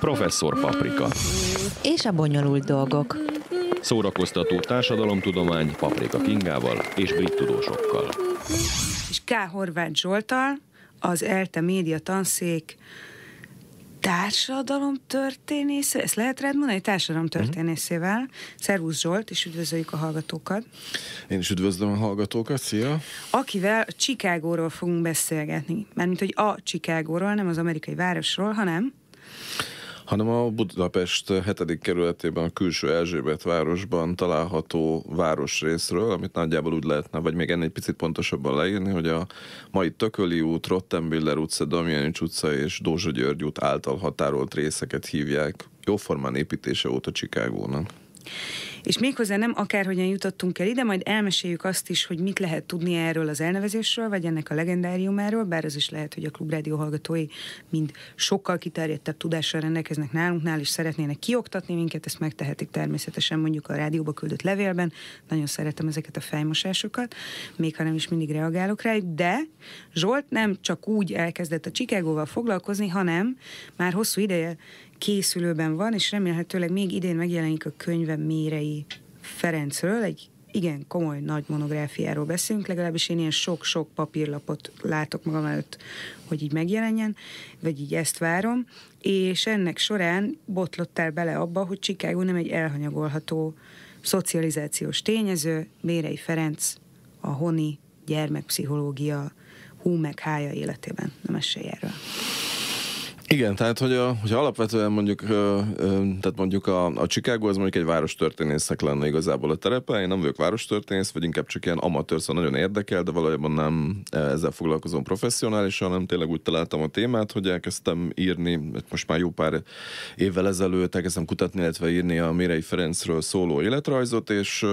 Professzor Paprika. És a bonyolult dolgok. Szórakoztató társadalomtudomány Paprika Kingával és brit tudósokkal. És K. Horváth Zsoltal, az ELTE média tanszék történész, ezt lehet rád mondani, mhm. történészével. Uh-huh. Szervusz Zsolt, és üdvözöljük a hallgatókat. Én is üdvözlöm a hallgatókat, szia! Akivel Csikágóról fogunk beszélgetni. Mármint, hogy a Csikágóról, nem az amerikai városról, hanem hanem a Budapest 7. kerületében, a külső Elzsébet városban található városrészről, amit nagyjából úgy lehetne, vagy még ennél egy picit pontosabban leírni, hogy a mai Tököli út, Rottenbiller utca, Damjanics utca és Dózsa György út által határolt részeket hívják jóformán építése óta Csikágónak. És méghozzá nem akárhogyan jutottunk el ide, majd elmeséljük azt is, hogy mit lehet tudni erről az elnevezésről, vagy ennek a legendáriumáról, bár az is lehet, hogy a klubrádió hallgatói mind sokkal kiterjedtebb tudással rendelkeznek nálunknál, és szeretnének kioktatni minket, ezt megtehetik természetesen mondjuk a rádióba küldött levélben. Nagyon szeretem ezeket a fejmosásokat, még ha nem is mindig reagálok rájuk, de Zsolt nem csak úgy elkezdett a Csikágóval foglalkozni, hanem már hosszú ideje készülőben van, és remélhetőleg még idén megjelenik a könyve Mérei Ferencről, egy igen komoly nagy monográfiáról beszélünk, legalábbis én ilyen sok-sok papírlapot látok magam előtt, hogy így megjelenjen, vagy így ezt várom, és ennek során botlottál bele abba, hogy Csikágú nem egy elhanyagolható szocializációs tényező, Mérei Ferenc, a honi gyermekpszichológia hú meg hája életében. Nem mesélj erről. Igen, tehát hogy, a, hogy alapvetően mondjuk, tehát mondjuk a, a Chicago az mondjuk egy várostörténészek lenne igazából a terepe, én nem vagyok várostörténész, vagy inkább csak ilyen amatőr, szóval nagyon érdekel, de valójában nem e, ezzel foglalkozom professzionálisan, hanem tényleg úgy találtam a témát, hogy elkezdtem írni, hát most már jó pár évvel ezelőtt elkezdtem kutatni, illetve írni a Mérei Ferencről szóló életrajzot, és,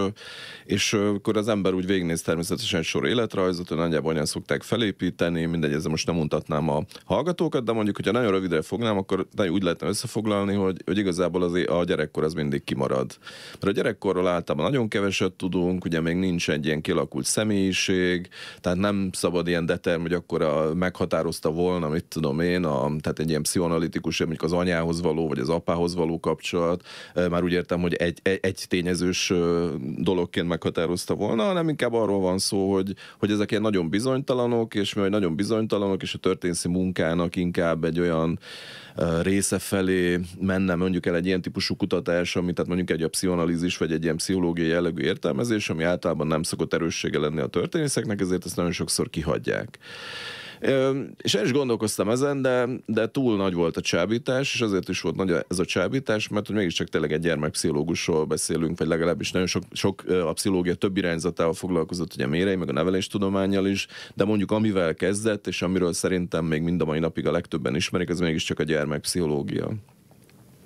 és akkor az ember úgy végignéz természetesen egy sor életrajzot, hogy nagyjából olyan szokták felépíteni, mindegy, ezzel most nem mutatnám a hallgatókat, de mondjuk, hogyha nagyon rövid rövidre fognám, akkor úgy lehetne összefoglalni, hogy, hogy igazából az, a gyerekkor az mindig kimarad. Mert a gyerekkorról általában nagyon keveset tudunk, ugye még nincs egy ilyen kilakult személyiség, tehát nem szabad ilyen determ, hogy akkor a, meghatározta volna, mit tudom én, a, tehát egy ilyen pszichoanalitikus, mondjuk az anyához való, vagy az apához való kapcsolat, már úgy értem, hogy egy, egy, egy tényezős dologként meghatározta volna, hanem inkább arról van szó, hogy, hogy ezek ilyen nagyon bizonytalanok, és mivel nagyon bizonytalanok, és a történészi munkának inkább egy olyan része felé menne mondjuk el egy ilyen típusú kutatás, ami tehát mondjuk egy a pszichoanalízis vagy egy ilyen pszichológiai jellegű értelmezés, ami általában nem szokott erőssége lenni a történészeknek, ezért ezt nagyon sokszor kihagyják. És én is gondolkoztam ezen, de, de túl nagy volt a csábítás, és azért is volt nagy ez a csábítás, mert hogy mégiscsak tényleg egy gyermekpszichológusról beszélünk, vagy legalábbis nagyon sok, sok a pszichológia több irányzatával foglalkozott, ugye mérei, meg a neveléstudományjal is, de mondjuk amivel kezdett, és amiről szerintem még mind a mai napig a legtöbben ismerik, ez mégiscsak a gyermekpszichológia.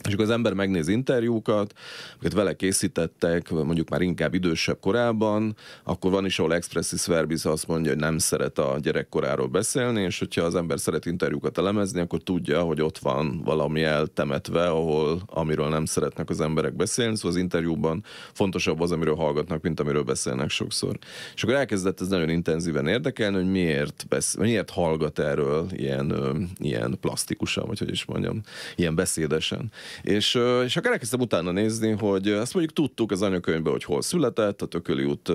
És akkor az ember megnéz interjúkat, amiket vele készítettek, mondjuk már inkább idősebb korában, akkor van is, ahol expressis verbis azt mondja, hogy nem szeret a gyerekkoráról beszélni, és hogyha az ember szeret interjúkat elemezni, akkor tudja, hogy ott van valami eltemetve, ahol, amiről nem szeretnek az emberek beszélni, szóval az interjúban fontosabb az, amiről hallgatnak, mint amiről beszélnek sokszor. És akkor elkezdett ez nagyon intenzíven érdekelni, hogy miért, besz- miért hallgat erről ilyen, ilyen plastikusan, vagy hogy is mondjam, ilyen beszédesen. És, és akkor elkezdtem utána nézni, hogy azt mondjuk tudtuk az anyakönyvben, hogy hol született, a Tököli út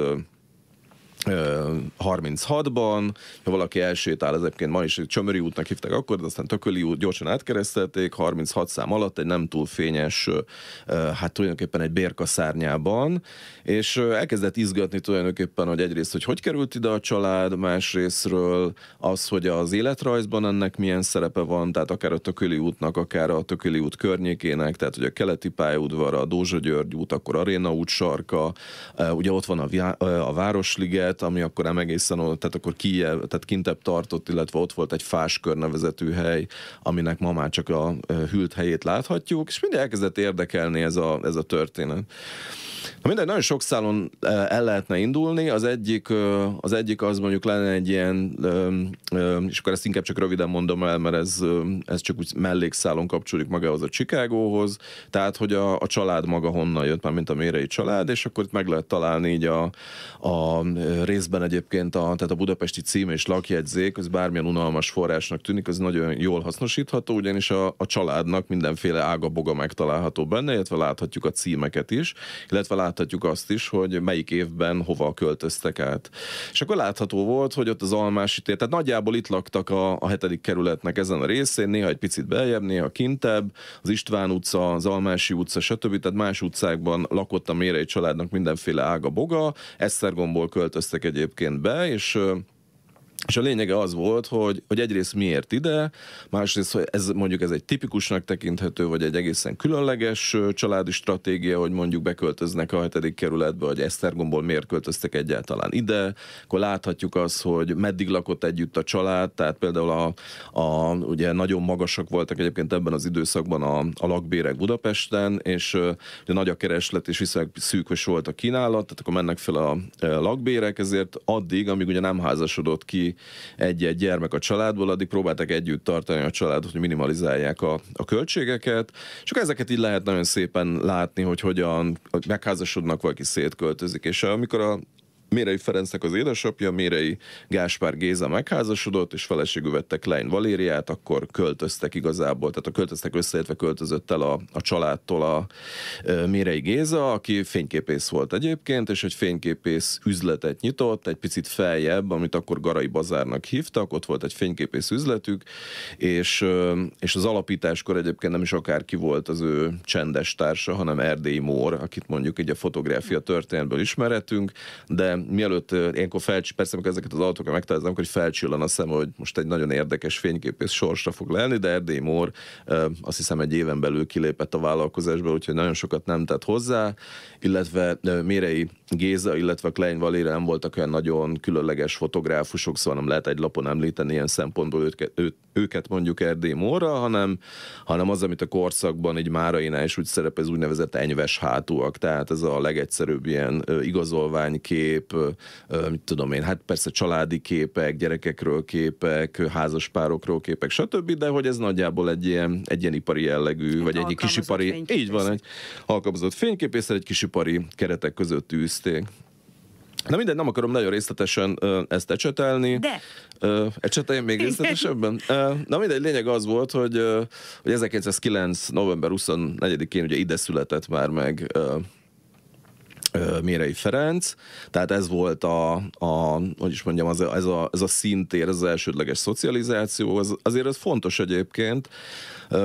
36-ban, ha valaki elsétál, ez egyébként ma is Csömöri útnak hívták akkor, de aztán Tököli út gyorsan átkeresztelték, 36 szám alatt egy nem túl fényes, hát tulajdonképpen egy bérka szárnyában, és elkezdett izgatni tulajdonképpen, hogy egyrészt, hogy hogy került ide a család, másrésztről az, hogy az életrajzban ennek milyen szerepe van, tehát akár a Tököli útnak, akár a Tököli út környékének, tehát hogy a keleti pályaudvar, a Dózsa György út, akkor Aréna út sarka, ugye ott van a, a Városliget, helyet, ami akkor nem egészen, tehát akkor kijel, tehát kintebb tartott, illetve ott volt egy fáskör nevezetű hely, aminek ma már csak a hűlt helyét láthatjuk, és mindig elkezdett érdekelni ez a, ez a történet. Na mindegy, nagyon sok szálon el lehetne indulni, az egyik, az egyik az mondjuk lenne egy ilyen, és akkor ezt inkább csak röviden mondom el, mert ez, ez csak úgy mellékszálon kapcsolódik magához a Csikágóhoz, tehát hogy a, a család maga honnan jött, már mint a mérei család, és akkor itt meg lehet találni így a, a részben egyébként a, tehát a budapesti cím és lakjegyzék, az bármilyen unalmas forrásnak tűnik, az nagyon jól hasznosítható, ugyanis a, a családnak mindenféle ága boga megtalálható benne, illetve láthatjuk a címeket is, illetve láthatjuk azt is, hogy melyik évben hova költöztek át. És akkor látható volt, hogy ott az Almási tér, tehát nagyjából itt laktak a, a hetedik kerületnek ezen a részén, néha egy picit beljebb, néha kintebb, az István utca, az Almási utca, stb. Tehát más utcákban lakott a mérei családnak mindenféle ága boga, Esztergomból költöztek jelentkeztek egyébként be, és és a lényege az volt, hogy, hogy egyrészt miért ide, másrészt, hogy ez mondjuk ez egy tipikusnak tekinthető, vagy egy egészen különleges családi stratégia, hogy mondjuk beköltöznek a hetedik kerületbe, vagy Esztergomból miért költöztek egyáltalán ide, akkor láthatjuk azt, hogy meddig lakott együtt a család, tehát például a, a ugye nagyon magasak voltak egyébként ebben az időszakban a, a lakbérek Budapesten, és ugye nagy a kereslet, és viszonylag szűkös volt a kínálat, tehát akkor mennek fel a, a lakbérek, ezért addig, amíg ugye nem házasodott ki egy-egy gyermek a családból, addig próbáltak együtt tartani a családot, hogy minimalizálják a, a költségeket. Csak ezeket így lehet nagyon szépen látni, hogy hogyan megházasodnak, valaki szétköltözik. És amikor a, Mérei Ferencnek az édesapja, Mérei Gáspár Géza megházasodott, és feleségül vette Klein Valériát, akkor költöztek igazából, tehát a költöztek összeértve költözött el a, a családtól a Mérei Géza, aki fényképész volt egyébként, és egy fényképész üzletet nyitott, egy picit feljebb, amit akkor Garai Bazárnak hívtak, ott volt egy fényképész üzletük, és, és az alapításkor egyébként nem is akárki volt az ő csendes társa, hanem Erdélyi Mór, akit mondjuk így a fotográfia történetből ismeretünk, de mielőtt énkor felcs, persze amikor ezeket az autókat megtalálom, hogy felcsillan a szem, hogy most egy nagyon érdekes fényképész sorsra fog lenni, de Erdély Mór azt hiszem egy éven belül kilépett a vállalkozásból, úgyhogy nagyon sokat nem tett hozzá, illetve Mérei Géza, illetve a Klein Valéra nem voltak olyan nagyon különleges fotográfusok, szóval nem lehet egy lapon említeni ilyen szempontból őket, ő, őket mondjuk Erdély Móra, hanem, hanem az, amit a korszakban egy Márainál is úgy szerepel, ez úgynevezett enyves hátúak, tehát ez a legegyszerűbb ilyen igazolványkép, mit tudom én, hát persze családi képek, gyerekekről képek, házaspárokról képek, stb., de hogy ez nagyjából egy ilyen, egy ilyen ipari jellegű, egy vagy egy kisipari, így van, egy alkalmazott fényképészet, egy kisipari keretek között űz végezték. Na minden, nem akarom nagyon részletesen ö, ezt ecsetelni. De! Ö, ecseteljen még részletesebben? na mindegy, lényeg az volt, hogy, ö, hogy 1909. november 24-én ugye ide született már meg ö, Mérei Ferenc, tehát ez volt a, a hogy is mondjam, az, ez, a, ez a szintér, ez az elsődleges szocializáció, az, azért ez fontos egyébként,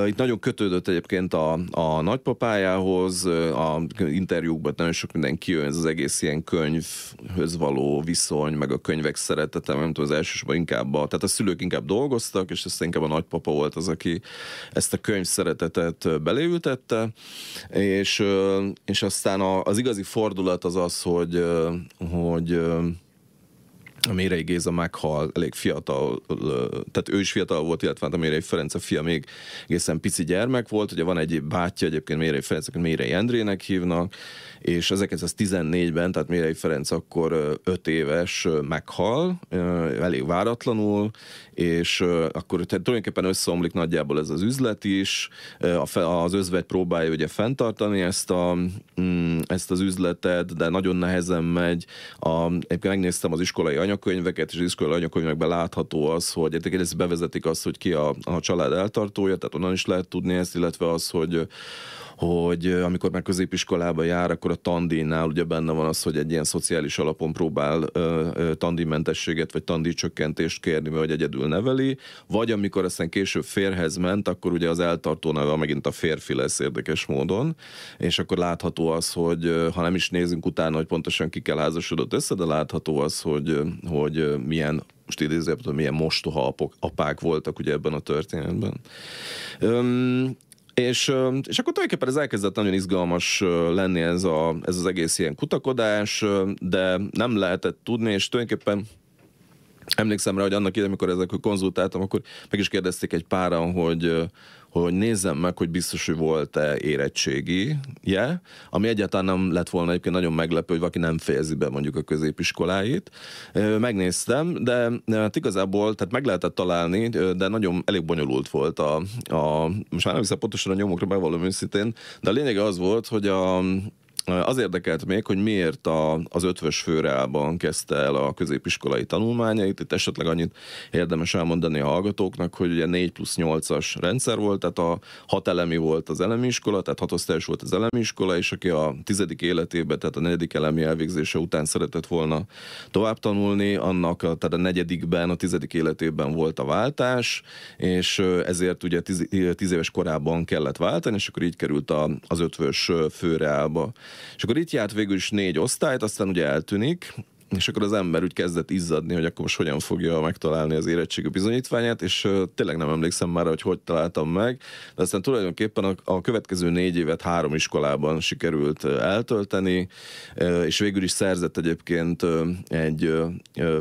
itt nagyon kötődött egyébként a, a nagypapájához, a interjúkban nagyon sok minden kijön, ez az egész ilyen könyvhöz való viszony, meg a könyvek szeretete, nem tudom, az elsősorban inkább, a, tehát a szülők inkább dolgoztak, és ezt inkább a nagypapa volt az, aki ezt a könyv szeretetet beléültette, és, és aztán az igazi forduló fordulat az az, hogy, hogy a Mérei Géza meghal elég fiatal, tehát ő is fiatal volt, illetve hát a Mérei Ferenc a fia még egészen pici gyermek volt, ugye van egy bátyja egyébként Mérei Ferenc, Mérei Endrének hívnak, és 1914-ben, tehát Mérei Ferenc akkor 5 éves meghal, elég váratlanul, és akkor tehát tulajdonképpen összeomlik nagyjából ez az üzlet is, az özvegy próbálja ugye fenntartani ezt, a, mm, ezt az üzletet, de nagyon nehezen megy. A, egyébként megnéztem az iskolai anyakönyveket, és az iskolai anyakönyvekben látható az, hogy ezt bevezetik azt, hogy ki a, a család eltartója, tehát onnan is lehet tudni ezt, illetve az, hogy hogy amikor már középiskolába jár, akkor a tandínál ugye benne van az, hogy egy ilyen szociális alapon próbál tandímentességet vagy tandícsökkentést kérni, vagy egyedül neveli, vagy amikor aztán később férhez ment, akkor ugye az eltartó neve megint a férfi lesz érdekes módon, és akkor látható az, hogy ha nem is nézünk utána, hogy pontosan ki kell házasodott össze, de látható az, hogy, hogy milyen most idézőjelben milyen mostoha apok, apák voltak ugye ebben a történetben. Öm, és, és akkor tulajdonképpen ez elkezdett nagyon izgalmas lenni ez, a, ez az egész ilyen kutakodás, de nem lehetett tudni, és tulajdonképpen emlékszem rá, hogy annak idején, amikor ezekről konzultáltam, akkor meg is kérdezték egy páran, hogy hogy nézzem meg, hogy biztos, hogy volt-e érettségi, yeah, ami egyáltalán nem lett volna egyébként nagyon meglepő, hogy valaki nem fejezi be mondjuk a középiskoláit. Megnéztem, de hát igazából, tehát meg lehetett találni, de nagyon elég bonyolult volt a, a most már nem hiszem pontosan a nyomokra, bevallom őszintén, de a lényeg az volt, hogy a, az érdekelt még, hogy miért a, az ötvös főreában kezdte el a középiskolai tanulmányait. Itt esetleg annyit érdemes elmondani a hallgatóknak, hogy ugye 4 plusz 8-as rendszer volt, tehát a hat elemi volt az elemi iskola, tehát hatosztályos volt az elemi iskola, és aki a tizedik életében, tehát a negyedik elemi elvégzése után szeretett volna tovább tanulni, annak tehát a negyedikben, a tizedik életében volt a váltás, és ezért ugye tíz, tíz éves korában kellett váltani, és akkor így került a, az ötvös főreába. És akkor itt járt végül is négy osztályt, aztán ugye eltűnik, és akkor az ember úgy kezdett izzadni, hogy akkor most hogyan fogja megtalálni az érettségi bizonyítványát, és tényleg nem emlékszem már, hogy hogy találtam meg, de aztán tulajdonképpen a, a következő négy évet három iskolában sikerült eltölteni, és végül is szerzett egyébként egy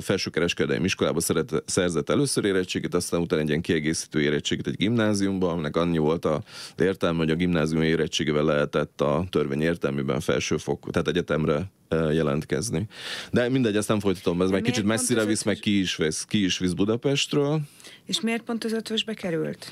felsőkereskedelmi iskolába szeret, szerzett először érettségit, aztán utána egy ilyen kiegészítő érettségit egy gimnáziumban, aminek annyi volt a értelme, hogy a gimnázium érettségével lehetett a törvény értelmében felsőfokú, tehát egyetemre jelentkezni. De mind mindegy, ezt nem folytatom, ez meg kicsit messzire visz, meg ki is visz, ki is visz Budapestről. És miért pont az ötvösbe került?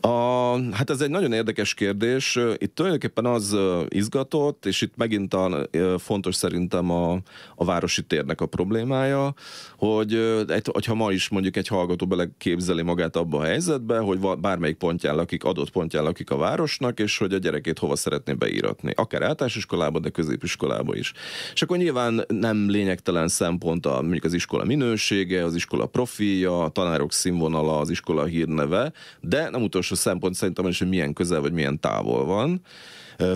A, hát ez egy nagyon érdekes kérdés. Itt tulajdonképpen az izgatott, és itt megint a, fontos szerintem a, a városi térnek a problémája, hogy ha ma is mondjuk egy hallgató bele képzeli magát abba a helyzetbe, hogy bármelyik pontján lakik, adott pontján lakik a városnak, és hogy a gyerekét hova szeretné beíratni. Akár általános de középiskolába is. És akkor nyilván nem lényegtelen szempont a, mondjuk az iskola minősége, az iskola profilja, a tanárok színvonal vonala az iskola hírneve, de nem utolsó szempont szerintem is, hogy milyen közel vagy milyen távol van.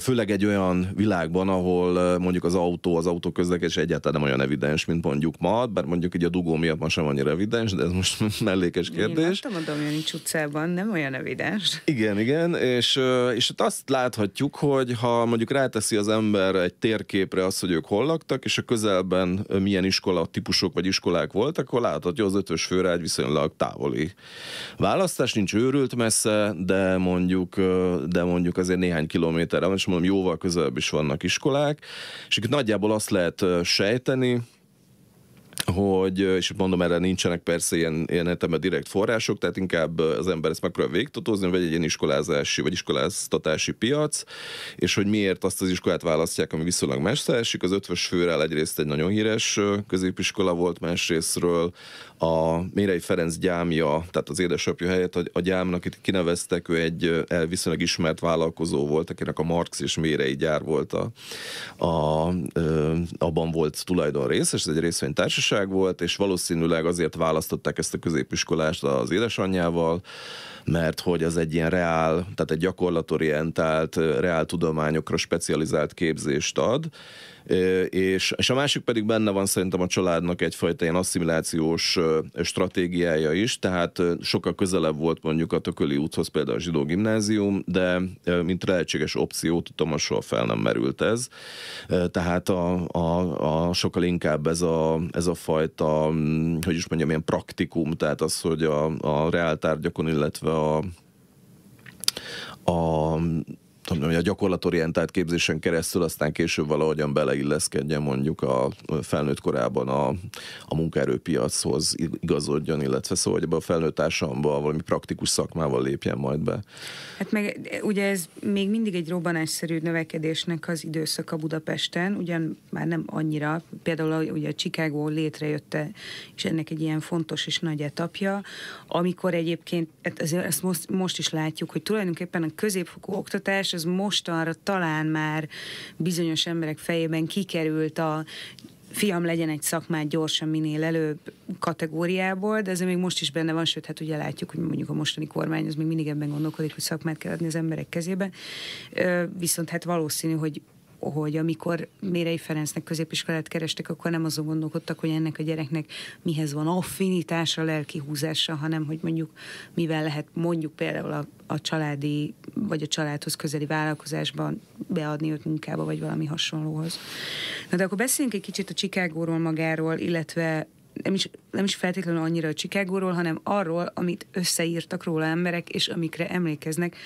Főleg egy olyan világban, ahol mondjuk az autó, az autóközlekedés egyáltalán nem olyan evidens, mint mondjuk ma, bár mondjuk így a dugó miatt ma sem annyira evidens, de ez most mellékes kérdés. Én tudom, hogy nincs utcában, nem olyan evidens. Igen, igen, és, és hát azt láthatjuk, hogy ha mondjuk ráteszi az ember egy térképre azt, hogy ők hol laktak, és a közelben milyen iskola típusok vagy iskolák voltak, akkor láthatja az ötös főre egy viszonylag távoli választás, nincs őrült messze, de mondjuk, de mondjuk azért néhány kilométer Amerikában is mondom, jóval közelebb is vannak iskolák, és nagyjából azt lehet sejteni, hogy, és mondom, erre nincsenek persze ilyen, ilyen a direkt források, tehát inkább az ember ezt megpróbál végtotózni, vagy egy ilyen iskolázási, vagy iskoláztatási piac, és hogy miért azt az iskolát választják, ami viszonylag messze esik. Az ötvös főrel egyrészt egy nagyon híres középiskola volt, másrésztről a Mérei Ferenc gyámja, tehát az édesapja helyett a, a gyámnak itt kineveztek, ő egy viszonylag ismert vállalkozó volt, akinek a Marx és Mérei gyár volt a, a, a abban volt tulajdon rész, és ez egy részvénytársaság, barátság volt, és valószínűleg azért választották ezt a középiskolást az édesanyjával, mert hogy az egy ilyen reál, tehát egy gyakorlatorientált, reál tudományokra specializált képzést ad, és, és a másik pedig benne van szerintem a családnak egyfajta ilyen asszimilációs stratégiája is, tehát sokkal közelebb volt mondjuk a Tököli úthoz például a zsidó gimnázium, de mint lehetséges opció soha fel nem merült ez. Tehát a, a, a sokkal inkább ez a, ez a fajta, mm, hogy is mondjam, ilyen praktikum, tehát az, hogy a, a reáltárgyakon, illetve a, a tudom, hogy a gyakorlatorientált képzésen keresztül aztán később valahogyan beleilleszkedjen mondjuk a felnőtt korában a, a munkaerőpiachoz igazodjon, illetve szóval, hogy ebbe a felnőtt valami praktikus szakmával lépjen majd be. Hát meg ugye ez még mindig egy robbanásszerű növekedésnek az időszaka Budapesten, ugyan már nem annyira, például ugye a Chicago létrejötte, és ennek egy ilyen fontos és nagy etapja, amikor egyébként, hát ezt most, most is látjuk, hogy tulajdonképpen a középfokú oktatás az mostanra talán már bizonyos emberek fejében kikerült a fiam legyen egy szakmát gyorsan minél előbb kategóriából, de ez még most is benne van, sőt, hát ugye látjuk, hogy mondjuk a mostani kormány az még mindig ebben gondolkodik, hogy szakmát kell adni az emberek kezébe. Viszont hát valószínű, hogy hogy amikor Mérei Ferencnek középiskolát kerestek, akkor nem azon gondolkodtak, hogy ennek a gyereknek mihez van affinitása, lelki húzása, hanem hogy mondjuk mivel lehet mondjuk például a, a családi vagy a családhoz közeli vállalkozásban beadni őt munkába, vagy valami hasonlóhoz. Na de akkor beszéljünk egy kicsit a Csikágóról magáról, illetve nem is, nem is feltétlenül annyira a Csikágóról, hanem arról, amit összeírtak róla emberek, és amikre emlékeznek,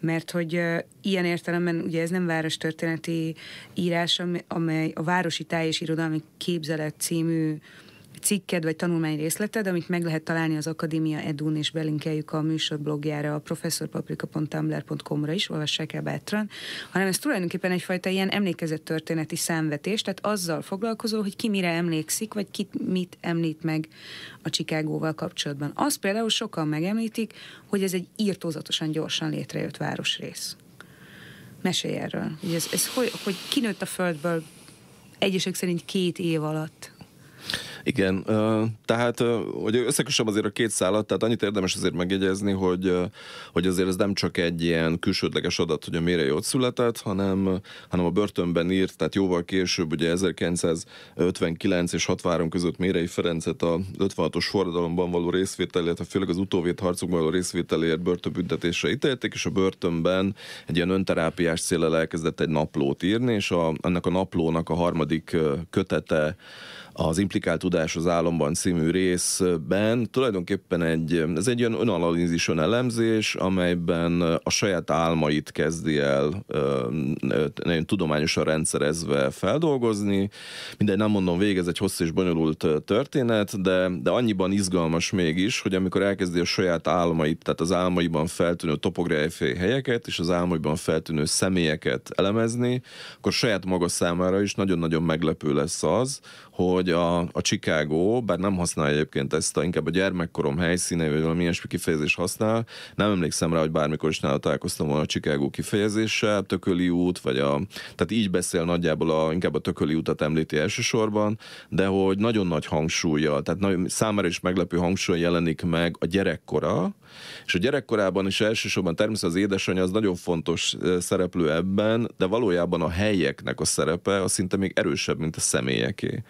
mert hogy uh, ilyen értelemben ugye ez nem várostörténeti írás, amely a Városi Táj és Irodalmi Képzelet című cikked vagy tanulmány részleted, amit meg lehet találni az Akadémia Edun, és belinkeljük a műsor blogjára, a professzorpaprika.tumblr.com-ra is, olvassák el bátran, hanem ez tulajdonképpen egyfajta ilyen történeti számvetés, tehát azzal foglalkozó, hogy ki mire emlékszik, vagy ki mit említ meg a Csikágóval kapcsolatban. Azt például sokan megemlítik, hogy ez egy írtózatosan gyorsan létrejött városrész. Mesélj erről. ez, ez hogy, hogy kinőtt a földből egyesek szerint két év alatt. Igen, tehát hogy összekösöm azért a két szállat, tehát annyit érdemes azért megjegyezni, hogy, hogy azért ez nem csak egy ilyen külsődleges adat, hogy a mérei ott született, hanem, hanem a börtönben írt, tehát jóval később, ugye 1959 és 63 között Mérei Ferencet a 56-os forradalomban való részvétel, illetve főleg az utóvét harcokban való részvételért börtönbüntetésre ítélték, és a börtönben egy ilyen önterápiás célra elkezdett egy naplót írni, és a, ennek a naplónak a harmadik kötete az Implikált tudás az államban című részben tulajdonképpen egy, ez egy olyan önanalízis, elemzés, amelyben a saját álmait kezdi el nagyon tudományosan rendszerezve feldolgozni. Mindegy, nem mondom végig, ez egy hosszú és bonyolult történet, de, de annyiban izgalmas mégis, hogy amikor elkezdi a saját álmait, tehát az álmaiban feltűnő topográfiai helyeket és az álmaiban feltűnő személyeket elemezni, akkor saját maga számára is nagyon-nagyon meglepő lesz az, hogy hogy a, a Chicago, bár nem használja egyébként ezt, a, inkább a gyermekkorom helyszíne, vagy valami ilyesmi kifejezés használ, nem emlékszem rá, hogy bármikor is nála találkoztam volna a Chicago kifejezéssel, tököli út, vagy a, tehát így beszél nagyjából, a, inkább a tököli utat említi elsősorban, de hogy nagyon nagy hangsúlya, tehát nagyon, számára is meglepő hangsúly jelenik meg a gyerekkora, és a gyerekkorában is elsősorban természetesen az édesanyja az nagyon fontos szereplő ebben, de valójában a helyeknek a szerepe az szinte még erősebb, mint a személyeké.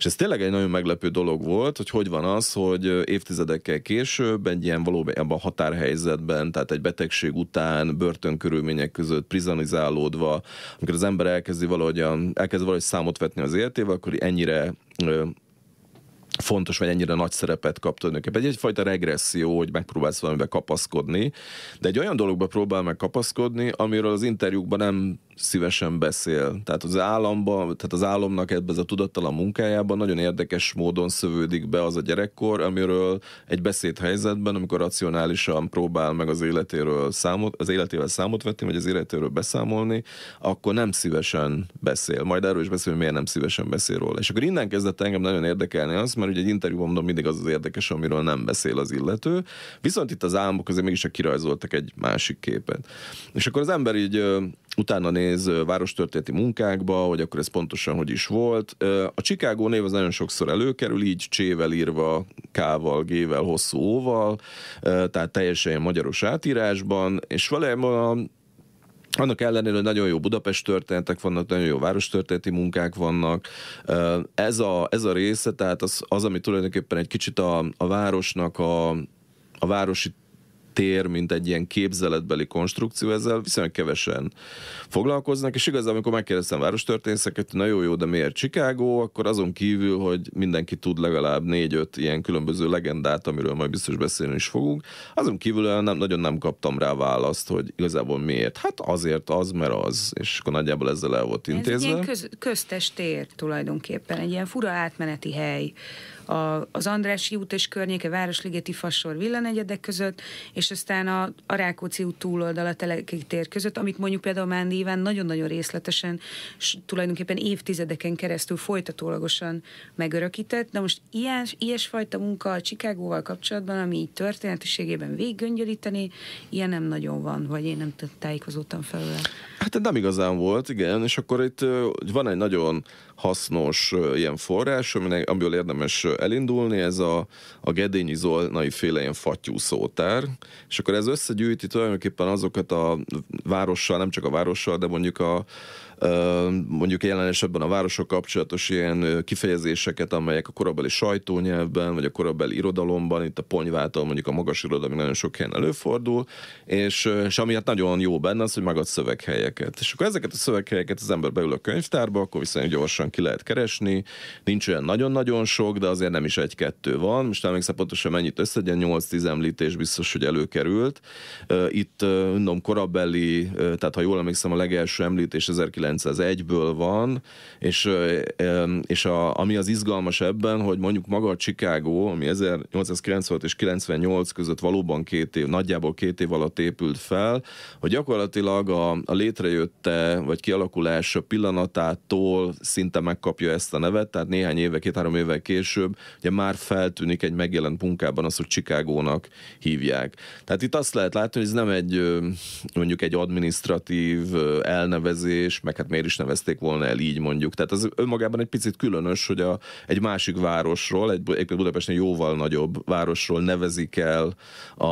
És ez tényleg egy nagyon meglepő dolog volt, hogy hogy van az, hogy évtizedekkel később egy ilyen valóban határhelyzetben, tehát egy betegség után, börtönkörülmények között, prizonizálódva, amikor az ember elkezdi valahogy, elkezd valahogy számot vetni az életével, akkor ennyire fontos, vagy ennyire nagy szerepet kap tulajdonképpen. Egy egyfajta regresszió, hogy megpróbálsz valamibe kapaszkodni, de egy olyan dologba próbál meg kapaszkodni, amiről az interjúkban nem szívesen beszél. Tehát az államban, tehát az államnak ebben a tudattalan munkájában nagyon érdekes módon szövődik be az a gyerekkor, amiről egy helyzetben, amikor racionálisan próbál meg az életéről számot, az életével számot vetni, vagy az életéről beszámolni, akkor nem szívesen beszél. Majd erről is beszél, hogy miért nem szívesen beszél róla. És akkor innen kezdett engem nagyon érdekelni az, mert ugye egy interjúban mondom, mindig az az érdekes, amiről nem beszél az illető. Viszont itt az álmok azért mégis kirajzoltak egy másik képet. És akkor az ember így utána néz várostörténeti munkákba, hogy akkor ez pontosan hogy is volt. A Chicago név az nagyon sokszor előkerül, így csével írva, kával, gével, hosszú óval, tehát teljesen magyaros átírásban, és valójában a annak ellenére, hogy nagyon jó Budapest történetek vannak, nagyon jó várostörténeti munkák vannak. Ez a, ez a része, tehát az, az ami tulajdonképpen egy kicsit a, a városnak a, a városi tér, mint egy ilyen képzeletbeli konstrukció, ezzel viszonylag kevesen foglalkoznak, és igazából, amikor megkérdeztem várostörténészeket, na jó, jó, de miért Chicago, akkor azon kívül, hogy mindenki tud legalább négy-öt ilyen különböző legendát, amiről majd biztos beszélni is fogunk, azon kívül nem, nagyon nem kaptam rá választ, hogy igazából miért. Hát azért az, mert az, és akkor nagyjából ezzel el volt intézve. Ez egy ilyen köz, köztes tér tulajdonképpen, egy ilyen fura átmeneti hely, a, az Andrássy út és környéke, Városligeti Fasor villanegyedek között, és aztán a, a Rákóczi út túloldala Teleki tér között, amit mondjuk például Mándi Iván nagyon-nagyon részletesen, s tulajdonképpen évtizedeken keresztül folytatólagosan megörökített, de most ilyen, ilyesfajta munka a Csikágóval kapcsolatban, ami így történetiségében végiggöngyölíteni, ilyen nem nagyon van, vagy én nem tájékozottam felőle. Hát nem igazán volt, igen, és akkor itt van egy nagyon hasznos ilyen forrás, aminek, amiből érdemes elindulni, ez a, a Gedényi Zolnai féle ilyen fattyú szótár, és akkor ez összegyűjti tulajdonképpen azokat a várossal, nem csak a várossal, de mondjuk a mondjuk jelen esetben a városok kapcsolatos ilyen kifejezéseket, amelyek a korabeli sajtónyelvben, vagy a korabeli irodalomban, itt a ponyvától mondjuk a magas irodalom, nagyon sok helyen előfordul, és, és amiatt nagyon jó benne az, hogy megad szöveghelyeket. És akkor ezeket a szöveghelyeket az ember beül a könyvtárba, akkor viszonylag gyorsan ki lehet keresni, nincs olyan nagyon-nagyon sok, de azért nem is egy-kettő van, most nem emlékszem pontosan mennyit össze, 8-10 említés biztos, hogy előkerült. Itt mondom, korabeli, tehát ha jól emlékszem, a legelső említés 19 9 az egyből van, és, és a, ami az izgalmas ebben, hogy mondjuk maga a Chicago, ami 1896 és 98 között valóban két év, nagyjából két év alatt épült fel, hogy gyakorlatilag a, a létrejötte, vagy kialakulása pillanatától szinte megkapja ezt a nevet, tehát néhány éve, két-három éve később, ugye már feltűnik egy megjelent munkában az, hogy Chicagónak hívják. Tehát itt azt lehet látni, hogy ez nem egy mondjuk egy adminisztratív elnevezés, meg hát miért is nevezték volna el így mondjuk. Tehát az önmagában egy picit különös, hogy a, egy másik városról, egy, egy Budapesten jóval nagyobb városról nevezik el a,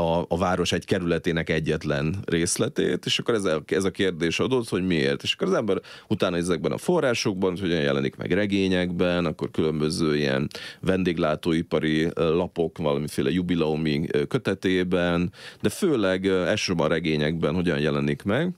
a, a város egy kerületének egyetlen részletét, és akkor ez a, ez a kérdés adott, hogy miért. És akkor az ember utána ezekben a forrásokban, hogy hogyan jelenik meg regényekben, akkor különböző ilyen vendéglátóipari lapok valamiféle jubileumi kötetében, de főleg elsősorban regényekben hogyan jelenik meg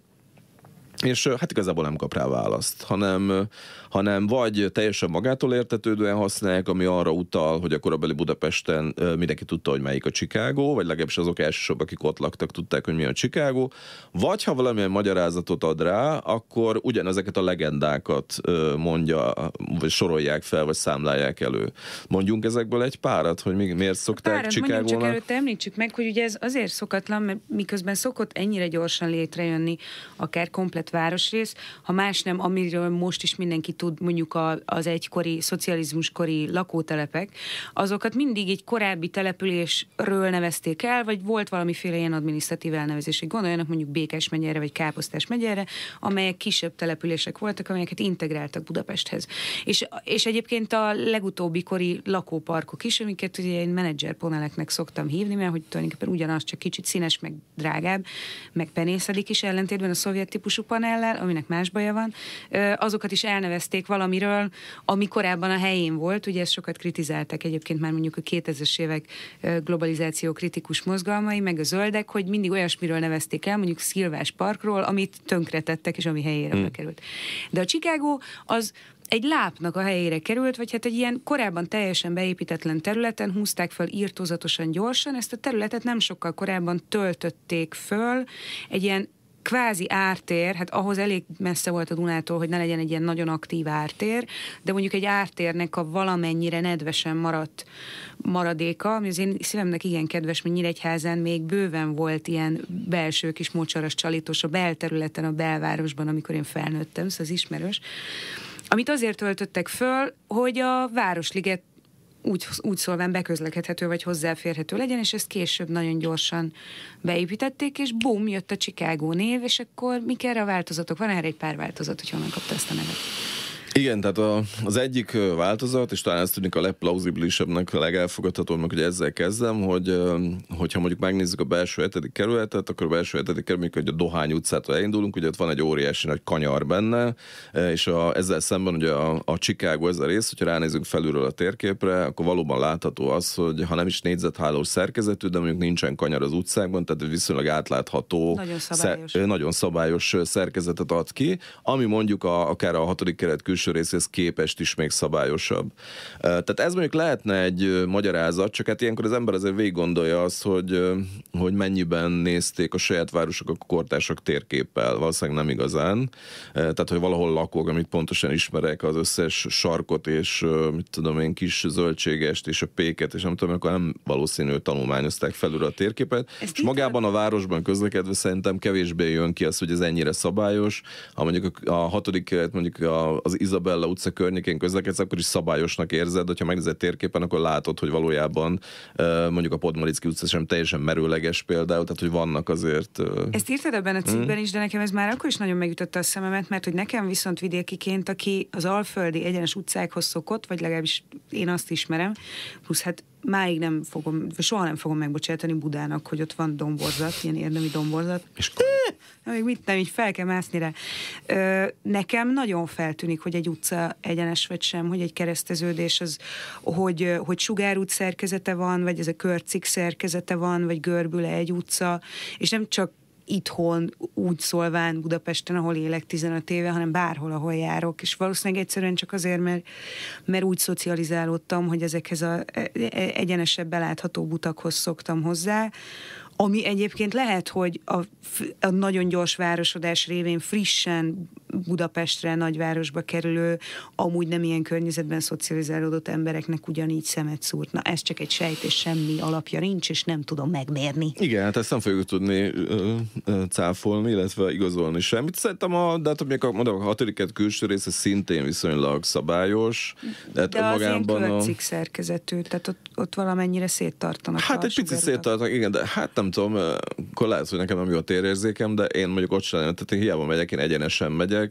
és hát igazából nem kap rá választ, hanem, hanem vagy teljesen magától értetődően használják, ami arra utal, hogy a korabeli Budapesten mindenki tudta, hogy melyik a Chicago, vagy legalábbis azok elsősorban, akik ott laktak, tudták, hogy mi a Chicago, vagy ha valamilyen magyarázatot ad rá, akkor ugyanezeket a legendákat mondja, vagy sorolják fel, vagy számlálják elő. Mondjunk ezekből egy párat, hogy miért szokták párat, chicago Mondjuk csak előtt említsük meg, hogy ugye ez azért szokatlan, mert miközben szokott ennyire gyorsan létrejönni, akár komplet összetett városrész, ha más nem, amiről most is mindenki tud, mondjuk a, az egykori, szocializmuskori lakótelepek, azokat mindig egy korábbi településről nevezték el, vagy volt valamiféle ilyen adminisztratív elnevezés. Gondoljanak mondjuk Békes megyere, vagy Káposztás megyere, amelyek kisebb települések voltak, amelyeket integráltak Budapesthez. És, és egyébként a legutóbbi kori lakóparkok is, amiket ugye én menedzserponeleknek szoktam hívni, mert hogy tulajdonképpen ugyanaz, csak kicsit színes, meg drágább, meg penészedik is ellentétben a szovjet típusú panellel, aminek más baja van, azokat is elnevezték valamiről, ami korábban a helyén volt, ugye ezt sokat kritizálták egyébként már mondjuk a 2000-es évek globalizáció kritikus mozgalmai, meg a zöldek, hogy mindig olyasmiről nevezték el, mondjuk Szilvás Parkról, amit tönkretettek, és ami helyére hmm. került. De a Chicago az egy lápnak a helyére került, vagy hát egy ilyen korábban teljesen beépítetlen területen húzták fel írtózatosan gyorsan, ezt a területet nem sokkal korábban töltötték föl, egy ilyen kvázi ártér, hát ahhoz elég messze volt a Dunától, hogy ne legyen egy ilyen nagyon aktív ártér, de mondjuk egy ártérnek a valamennyire nedvesen maradt maradéka, ami az én szívemnek igen kedves, mert Nyíregyházen még bőven volt ilyen belső kis mocsaras csalitos a belterületen, a belvárosban, amikor én felnőttem, szóval az ismerős, amit azért töltöttek föl, hogy a Városliget úgy, úgy szólván beközlekedhető vagy hozzáférhető legyen, és ezt később nagyon gyorsan beépítették, és bum, jött a Chicago név, és akkor mik erre a változatok? Van erre egy pár változat, hogy honnan kapta ezt a nevet? Igen, tehát a, az egyik változat, és talán ez tűnik a legplauzibilisebbnek, a legelfogadhatóbbnak, hogy ezzel kezdem, hogy hogyha mondjuk megnézzük a belső hetedik kerületet, akkor a belső hetedik kerület, hogy a Dohány utcától elindulunk, ugye ott van egy óriási nagy kanyar benne, és a, ezzel szemben ugye a, a Chicago ez a rész, hogyha ránézünk felülről a térképre, akkor valóban látható az, hogy ha nem is négyzethálós szerkezetű, de mondjuk nincsen kanyar az utcákban, tehát viszonylag átlátható, nagyon szabályos, szer, nagyon szabályos szerkezetet ad ki, ami mondjuk a, akár a hatodik keret külső első részhez képest is még szabályosabb. Tehát ez mondjuk lehetne egy magyarázat, csak hát ilyenkor az ember azért végig gondolja azt, hogy, hogy mennyiben nézték a saját városok a kortársak térképpel. Valószínűleg nem igazán. Tehát, hogy valahol lakok, amit pontosan ismerek, az összes sarkot és mit tudom én, kis zöldségest és a péket, és nem tudom, akkor nem valószínű, hogy tanulmányozták felül a térképet. és magában a városban közlekedve szerintem kevésbé jön ki az, hogy ez ennyire szabályos. Ha mondjuk a hatodik mondjuk az Izabella utca környékén közlekedsz, akkor is szabályosnak érzed, hogyha megnézed térképen, akkor látod, hogy valójában mondjuk a Podmaricki utca sem teljesen merőleges például, tehát hogy vannak azért... Ezt írtad ebben a hm? cikkben is, de nekem ez már akkor is nagyon megütötte a szememet, mert hogy nekem viszont vidékiként, aki az alföldi egyenes utcákhoz szokott, vagy legalábbis én azt ismerem, plusz hát máig nem fogom, soha nem fogom megbocsátani Budának, hogy ott van domborzat, ilyen érdemi domborzat. És Na, még mit nem, így fel kell mászni rá. Ö, nekem nagyon feltűnik, hogy egy utca egyenes vagy sem, hogy egy kereszteződés az, hogy, hogy sugárút szerkezete van, vagy ez a körcik szerkezete van, vagy görbül egy utca, és nem csak itthon, úgy szólván Budapesten, ahol élek 15 éve, hanem bárhol, ahol járok. És valószínűleg egyszerűen csak azért, mert, mert úgy szocializálódtam, hogy ezekhez a e, e, egyenesebb belátható butakhoz szoktam hozzá, ami egyébként lehet, hogy a, a nagyon gyors városodás révén frissen Budapestre, nagyvárosba kerülő, amúgy nem ilyen környezetben szocializálódott embereknek ugyanígy szemet szúrt. Na ez csak egy sejtés, semmi alapja nincs, és nem tudom megmérni. Igen, hát ezt nem fogjuk tudni ö, ö, cáfolni, illetve igazolni semmit. Szerintem a dátumják, mondom, a hatodiket külső része szintén viszonylag szabályos. De, hát de az én ilyen a... szerkezetű, tehát ott, ott valamennyire széttartanak. Hát egy picit széttartanak, igen, de hát nem tudom, akkor lehet, hogy nekem nem jó a térérzékem, de én mondjuk ott sem, tehát én hiába megyek, én egyenesen megyek,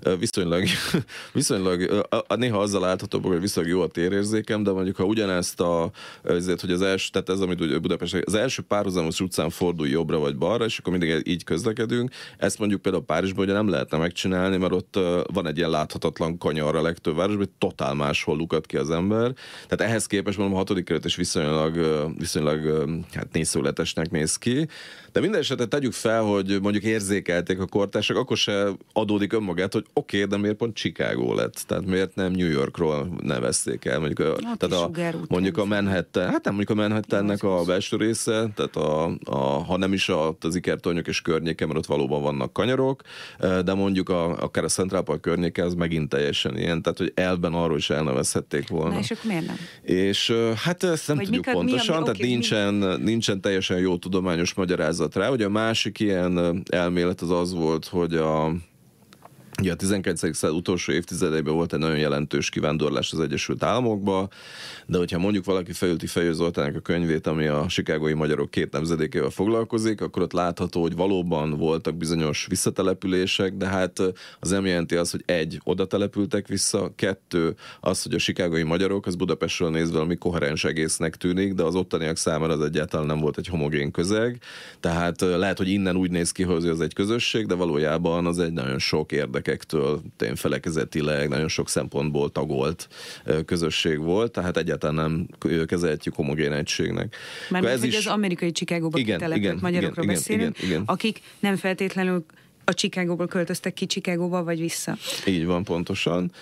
emberek viszonylag, viszonylag néha azzal látható, hogy viszonylag jó a térérzékem, de mondjuk ha ugyanezt a, ezért, hogy az első, tehát ez, amit Budapest, az első párhuzamos utcán fordul jobbra vagy balra, és akkor mindig így közlekedünk, ezt mondjuk például Párizsban ugye nem lehetne megcsinálni, mert ott van egy ilyen láthatatlan kanyar a legtöbb városban, hogy totál máshol lukat ki az ember. Tehát ehhez képest mondom, a hatodik kerület is viszonylag, viszonylag hát nézszületesnek néz ki, de minden esetre tegyük fel, hogy mondjuk érzékelték a kortársak, akkor se adódik önmagát, hogy oké, okay, de miért pont Chicago lett? Tehát miért nem New Yorkról nevezték el? Mondjuk a, hát tehát a, mondjuk a Manhattan, hát nem mondjuk a Manhattannek a belső része, tehát a, a, ha nem is a, az ikertornyok és környéke, mert ott valóban vannak kanyarok, de mondjuk a, akár a Central Park környéke, az megint teljesen ilyen, tehát hogy elben arról is elnevezhették volna. Na, és akkor miért nem? És hát ezt nem Vagy tudjuk mikor, pontosan, mi, ami, tehát okay, nincsen, nincsen teljesen jó tudományos magyarázat magyarázat rá. Ugye a másik ilyen elmélet az az volt, hogy a Ugye a 19. század utolsó évtizedeiben volt egy nagyon jelentős kivándorlás az Egyesült Államokba, de hogyha mondjuk valaki fejülti Fejő Zoltának a könyvét, ami a Chicagói magyarok két nemzedékével foglalkozik, akkor ott látható, hogy valóban voltak bizonyos visszatelepülések, de hát az nem jelenti az, hogy egy, oda települtek vissza, kettő, az, hogy a Chicagói magyarok, az Budapestről nézve ami koherens egésznek tűnik, de az ottaniak számára az egyáltalán nem volt egy homogén közeg, tehát lehet, hogy innen úgy néz ki, hogy az egy közösség, de valójában az egy nagyon sok érdek értékektől felekezetileg nagyon sok szempontból tagolt közösség volt, tehát egyáltalán nem kezelhetjük homogén egységnek. Mert ez is... az amerikai Csikágóban igen, települt magyarokról igen, beszélünk, igen, igen, igen. akik nem feltétlenül a Csikágóból költöztek ki Csikágóba, vagy vissza. Így van, pontosan.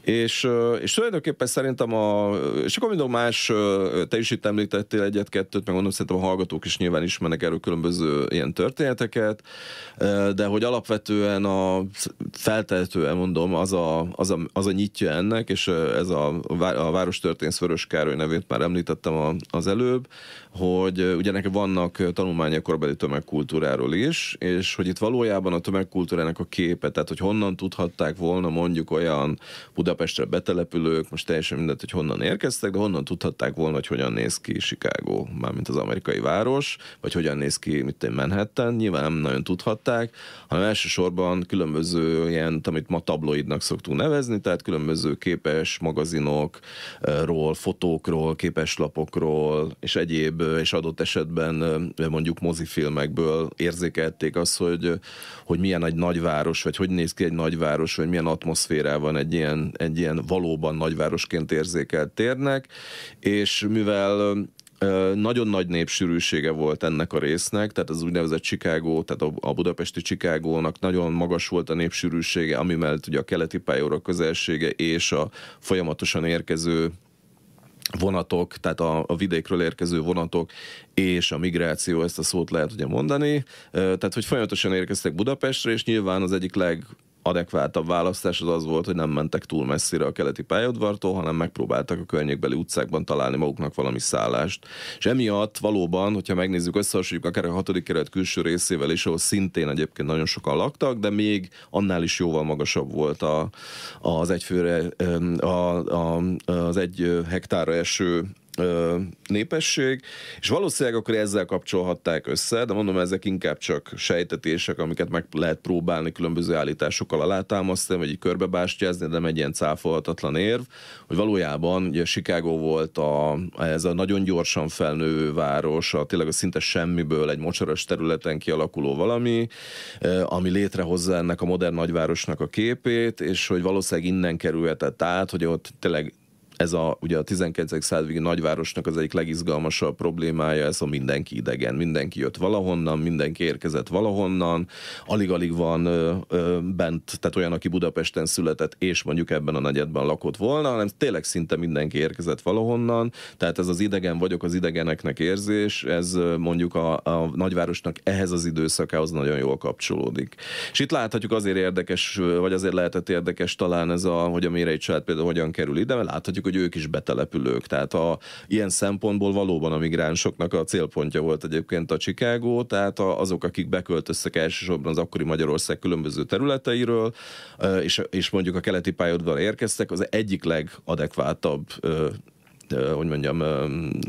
És, és tulajdonképpen szerintem a, és akkor minden más, te is itt említettél egyet-kettőt, meg mondom, szerintem a hallgatók is nyilván ismernek erről különböző ilyen történeteket, de hogy alapvetően a feltehetően mondom, az a, az a, az a nyitja ennek, és ez a, a Város Vörös Károly nevét már említettem a, az előbb, hogy ugye nekem vannak tanulmányok korabeli tömegkultúráról is, és hogy itt valójában a tömegkultúrának a képe, tehát hogy honnan tudhatták volna mondjuk olyan Budapestre betelepülők, most teljesen mindent, hogy honnan érkeztek, de honnan tudhatták volna, hogy hogyan néz ki Chicago, mármint az amerikai város, vagy hogyan néz ki, mit én Manhattan, nyilván nem nagyon tudhatták, hanem elsősorban különböző ilyen, amit ma tabloidnak szoktunk nevezni, tehát különböző képes magazinokról, fotókról, képeslapokról és egyéb és adott esetben mondjuk mozifilmekből érzékelték azt, hogy, hogy milyen egy nagyváros, vagy hogy néz ki egy nagyváros, vagy milyen atmoszférában egy ilyen, egy ilyen valóban nagyvárosként érzékelt térnek, és mivel nagyon nagy népsűrűsége volt ennek a résznek, tehát az úgynevezett Chicago, tehát a budapesti Chicagónak nagyon magas volt a népsűrűsége, ami mellett ugye a keleti pályóra közelsége és a folyamatosan érkező vonatok, tehát a, a vidékről érkező vonatok és a migráció, ezt a szót lehet ugye mondani. Tehát, hogy folyamatosan érkeztek Budapestre, és nyilván az egyik leg adekvátabb választás az az volt, hogy nem mentek túl messzire a keleti pályaudvartól, hanem megpróbáltak a környékbeli utcákban találni maguknak valami szállást. És emiatt valóban, hogyha megnézzük, összehasonlítjuk akár a hatodik keret külső részével is, ahol szintén egyébként nagyon sokan laktak, de még annál is jóval magasabb volt a, az egyfőre, a, a, az egy hektárra eső népesség, és valószínűleg akkor ezzel kapcsolhatták össze, de mondom, ezek inkább csak sejtetések, amiket meg lehet próbálni különböző állításokkal alátámasztani, vagy így körbebástyázni, de nem egy ilyen cáfolhatatlan érv, hogy valójában ugye Chicago volt a, ez a nagyon gyorsan felnővő város, a tényleg a szinte semmiből egy mocsaras területen kialakuló valami, ami létrehozza ennek a modern nagyvárosnak a képét, és hogy valószínűleg innen kerülhetett át, hogy ott tényleg ez a, ugye a 19. századvégi nagyvárosnak az egyik legizgalmasabb problémája, ez a mindenki idegen. Mindenki jött valahonnan, mindenki érkezett valahonnan, alig-alig van ö, ö, bent, tehát olyan, aki Budapesten született, és mondjuk ebben a negyedben lakott volna, hanem tényleg szinte mindenki érkezett valahonnan, tehát ez az idegen vagyok az idegeneknek érzés, ez mondjuk a, a nagyvárosnak ehhez az időszakához nagyon jól kapcsolódik. És itt láthatjuk azért érdekes, vagy azért lehetett érdekes talán ez a, hogy a Mérei család például hogyan kerül ide, mert láthatjuk hogy ők is betelepülők. Tehát a, ilyen szempontból valóban a migránsoknak a célpontja volt egyébként a Chicago, tehát a, azok, akik beköltöztek elsősorban az akkori Magyarország különböző területeiről, és, és mondjuk a keleti pályaudvar érkeztek, az egyik legadekvátabb hogy mondjam,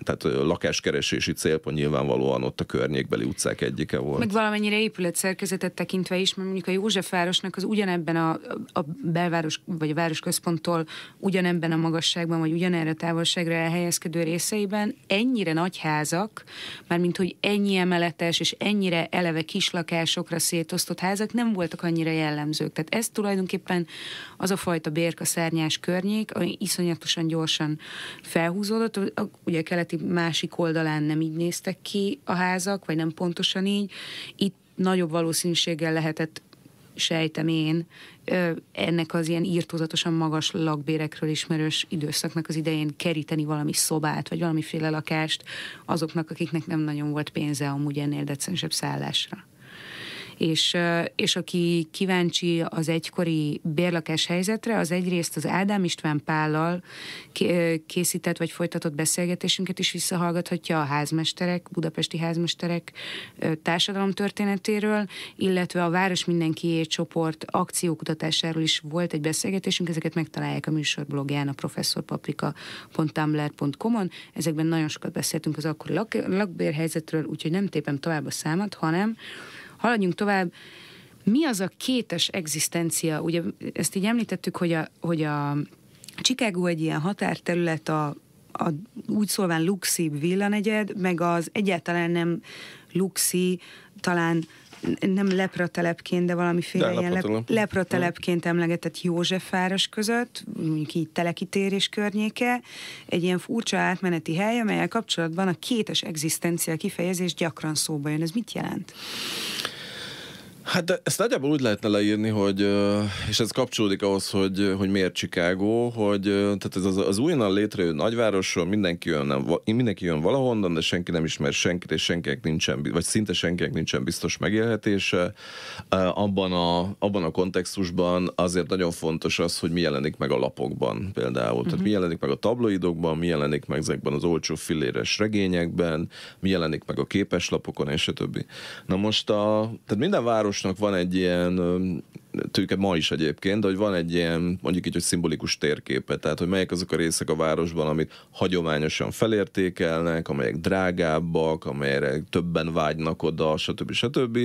tehát lakáskeresési célpont nyilvánvalóan ott a környékbeli utcák egyike volt. Meg valamennyire épület szerkezetet tekintve is, mert mondjuk a Józsefvárosnak az ugyanebben a, a belváros, vagy a városközponttól ugyanebben a magasságban, vagy ugyanerre a távolságra elhelyezkedő részeiben ennyire nagy házak, mármint hogy ennyi emeletes és ennyire eleve kislakásokra szétosztott házak nem voltak annyira jellemzők. Tehát ez tulajdonképpen az a fajta bérkaszárnyás környék, ami iszonyatosan gyorsan fel elhúzódott, ugye a keleti másik oldalán nem így néztek ki a házak, vagy nem pontosan így. Itt nagyobb valószínűséggel lehetett sejtem én, ennek az ilyen írtózatosan magas lakbérekről ismerős időszaknak az idején keríteni valami szobát, vagy valamiféle lakást azoknak, akiknek nem nagyon volt pénze amúgy ennél decensebb szállásra és, és aki kíváncsi az egykori bérlakás helyzetre, az egyrészt az Ádám István Pállal készített vagy folytatott beszélgetésünket is visszahallgathatja a házmesterek, budapesti házmesterek társadalomtörténetéről, illetve a Város Mindenkié csoport akciókutatásáról is volt egy beszélgetésünk, ezeket megtalálják a műsor blogján a professzorpaprika.tumblr.com-on. Ezekben nagyon sokat beszéltünk az akkori lak- lakbérhelyzetről, úgyhogy nem tépem tovább a számat, hanem Haladjunk tovább. Mi az a kétes egzisztencia? Ugye ezt így említettük, hogy a, hogy a Chicago egy ilyen határterület a, a úgy szólván luxibb villanegyed, meg az egyáltalán nem luxi, talán nem lepratelepként, de valamiféle de, ilyen lepratelep. lepratelepként emlegetett Józsefváros között, mondjuk így telekitérés környéke, egy ilyen furcsa átmeneti hely, amelyel kapcsolatban a kétes egzisztencia kifejezés gyakran szóba jön. Ez mit jelent? Hát de ezt nagyjából úgy lehetne leírni, hogy, és ez kapcsolódik ahhoz, hogy, hogy miért Chicago, hogy tehát ez az, az újonnan létrejövő nagyvárosról mindenki jön, nem, mindenki jön valahonnan, de senki nem ismer senkit, és senkinek nincsen, vagy szinte senkinek nincsen biztos megélhetése. Abban a, abban a kontextusban azért nagyon fontos az, hogy mi jelenik meg a lapokban például. Uh-huh. Tehát mi mhm. jelenik meg a tabloidokban, mi jelenik meg ezekben az olcsó filléres regényekben, mi jelenik meg a képeslapokon, és a többi. Na most a, tehát minden város városnak van egy ilyen tőke ma is egyébként, de hogy van egy ilyen, mondjuk így, hogy szimbolikus térképe, tehát hogy melyek azok a részek a városban, amit hagyományosan felértékelnek, amelyek drágábbak, amelyre többen vágynak oda, stb. stb.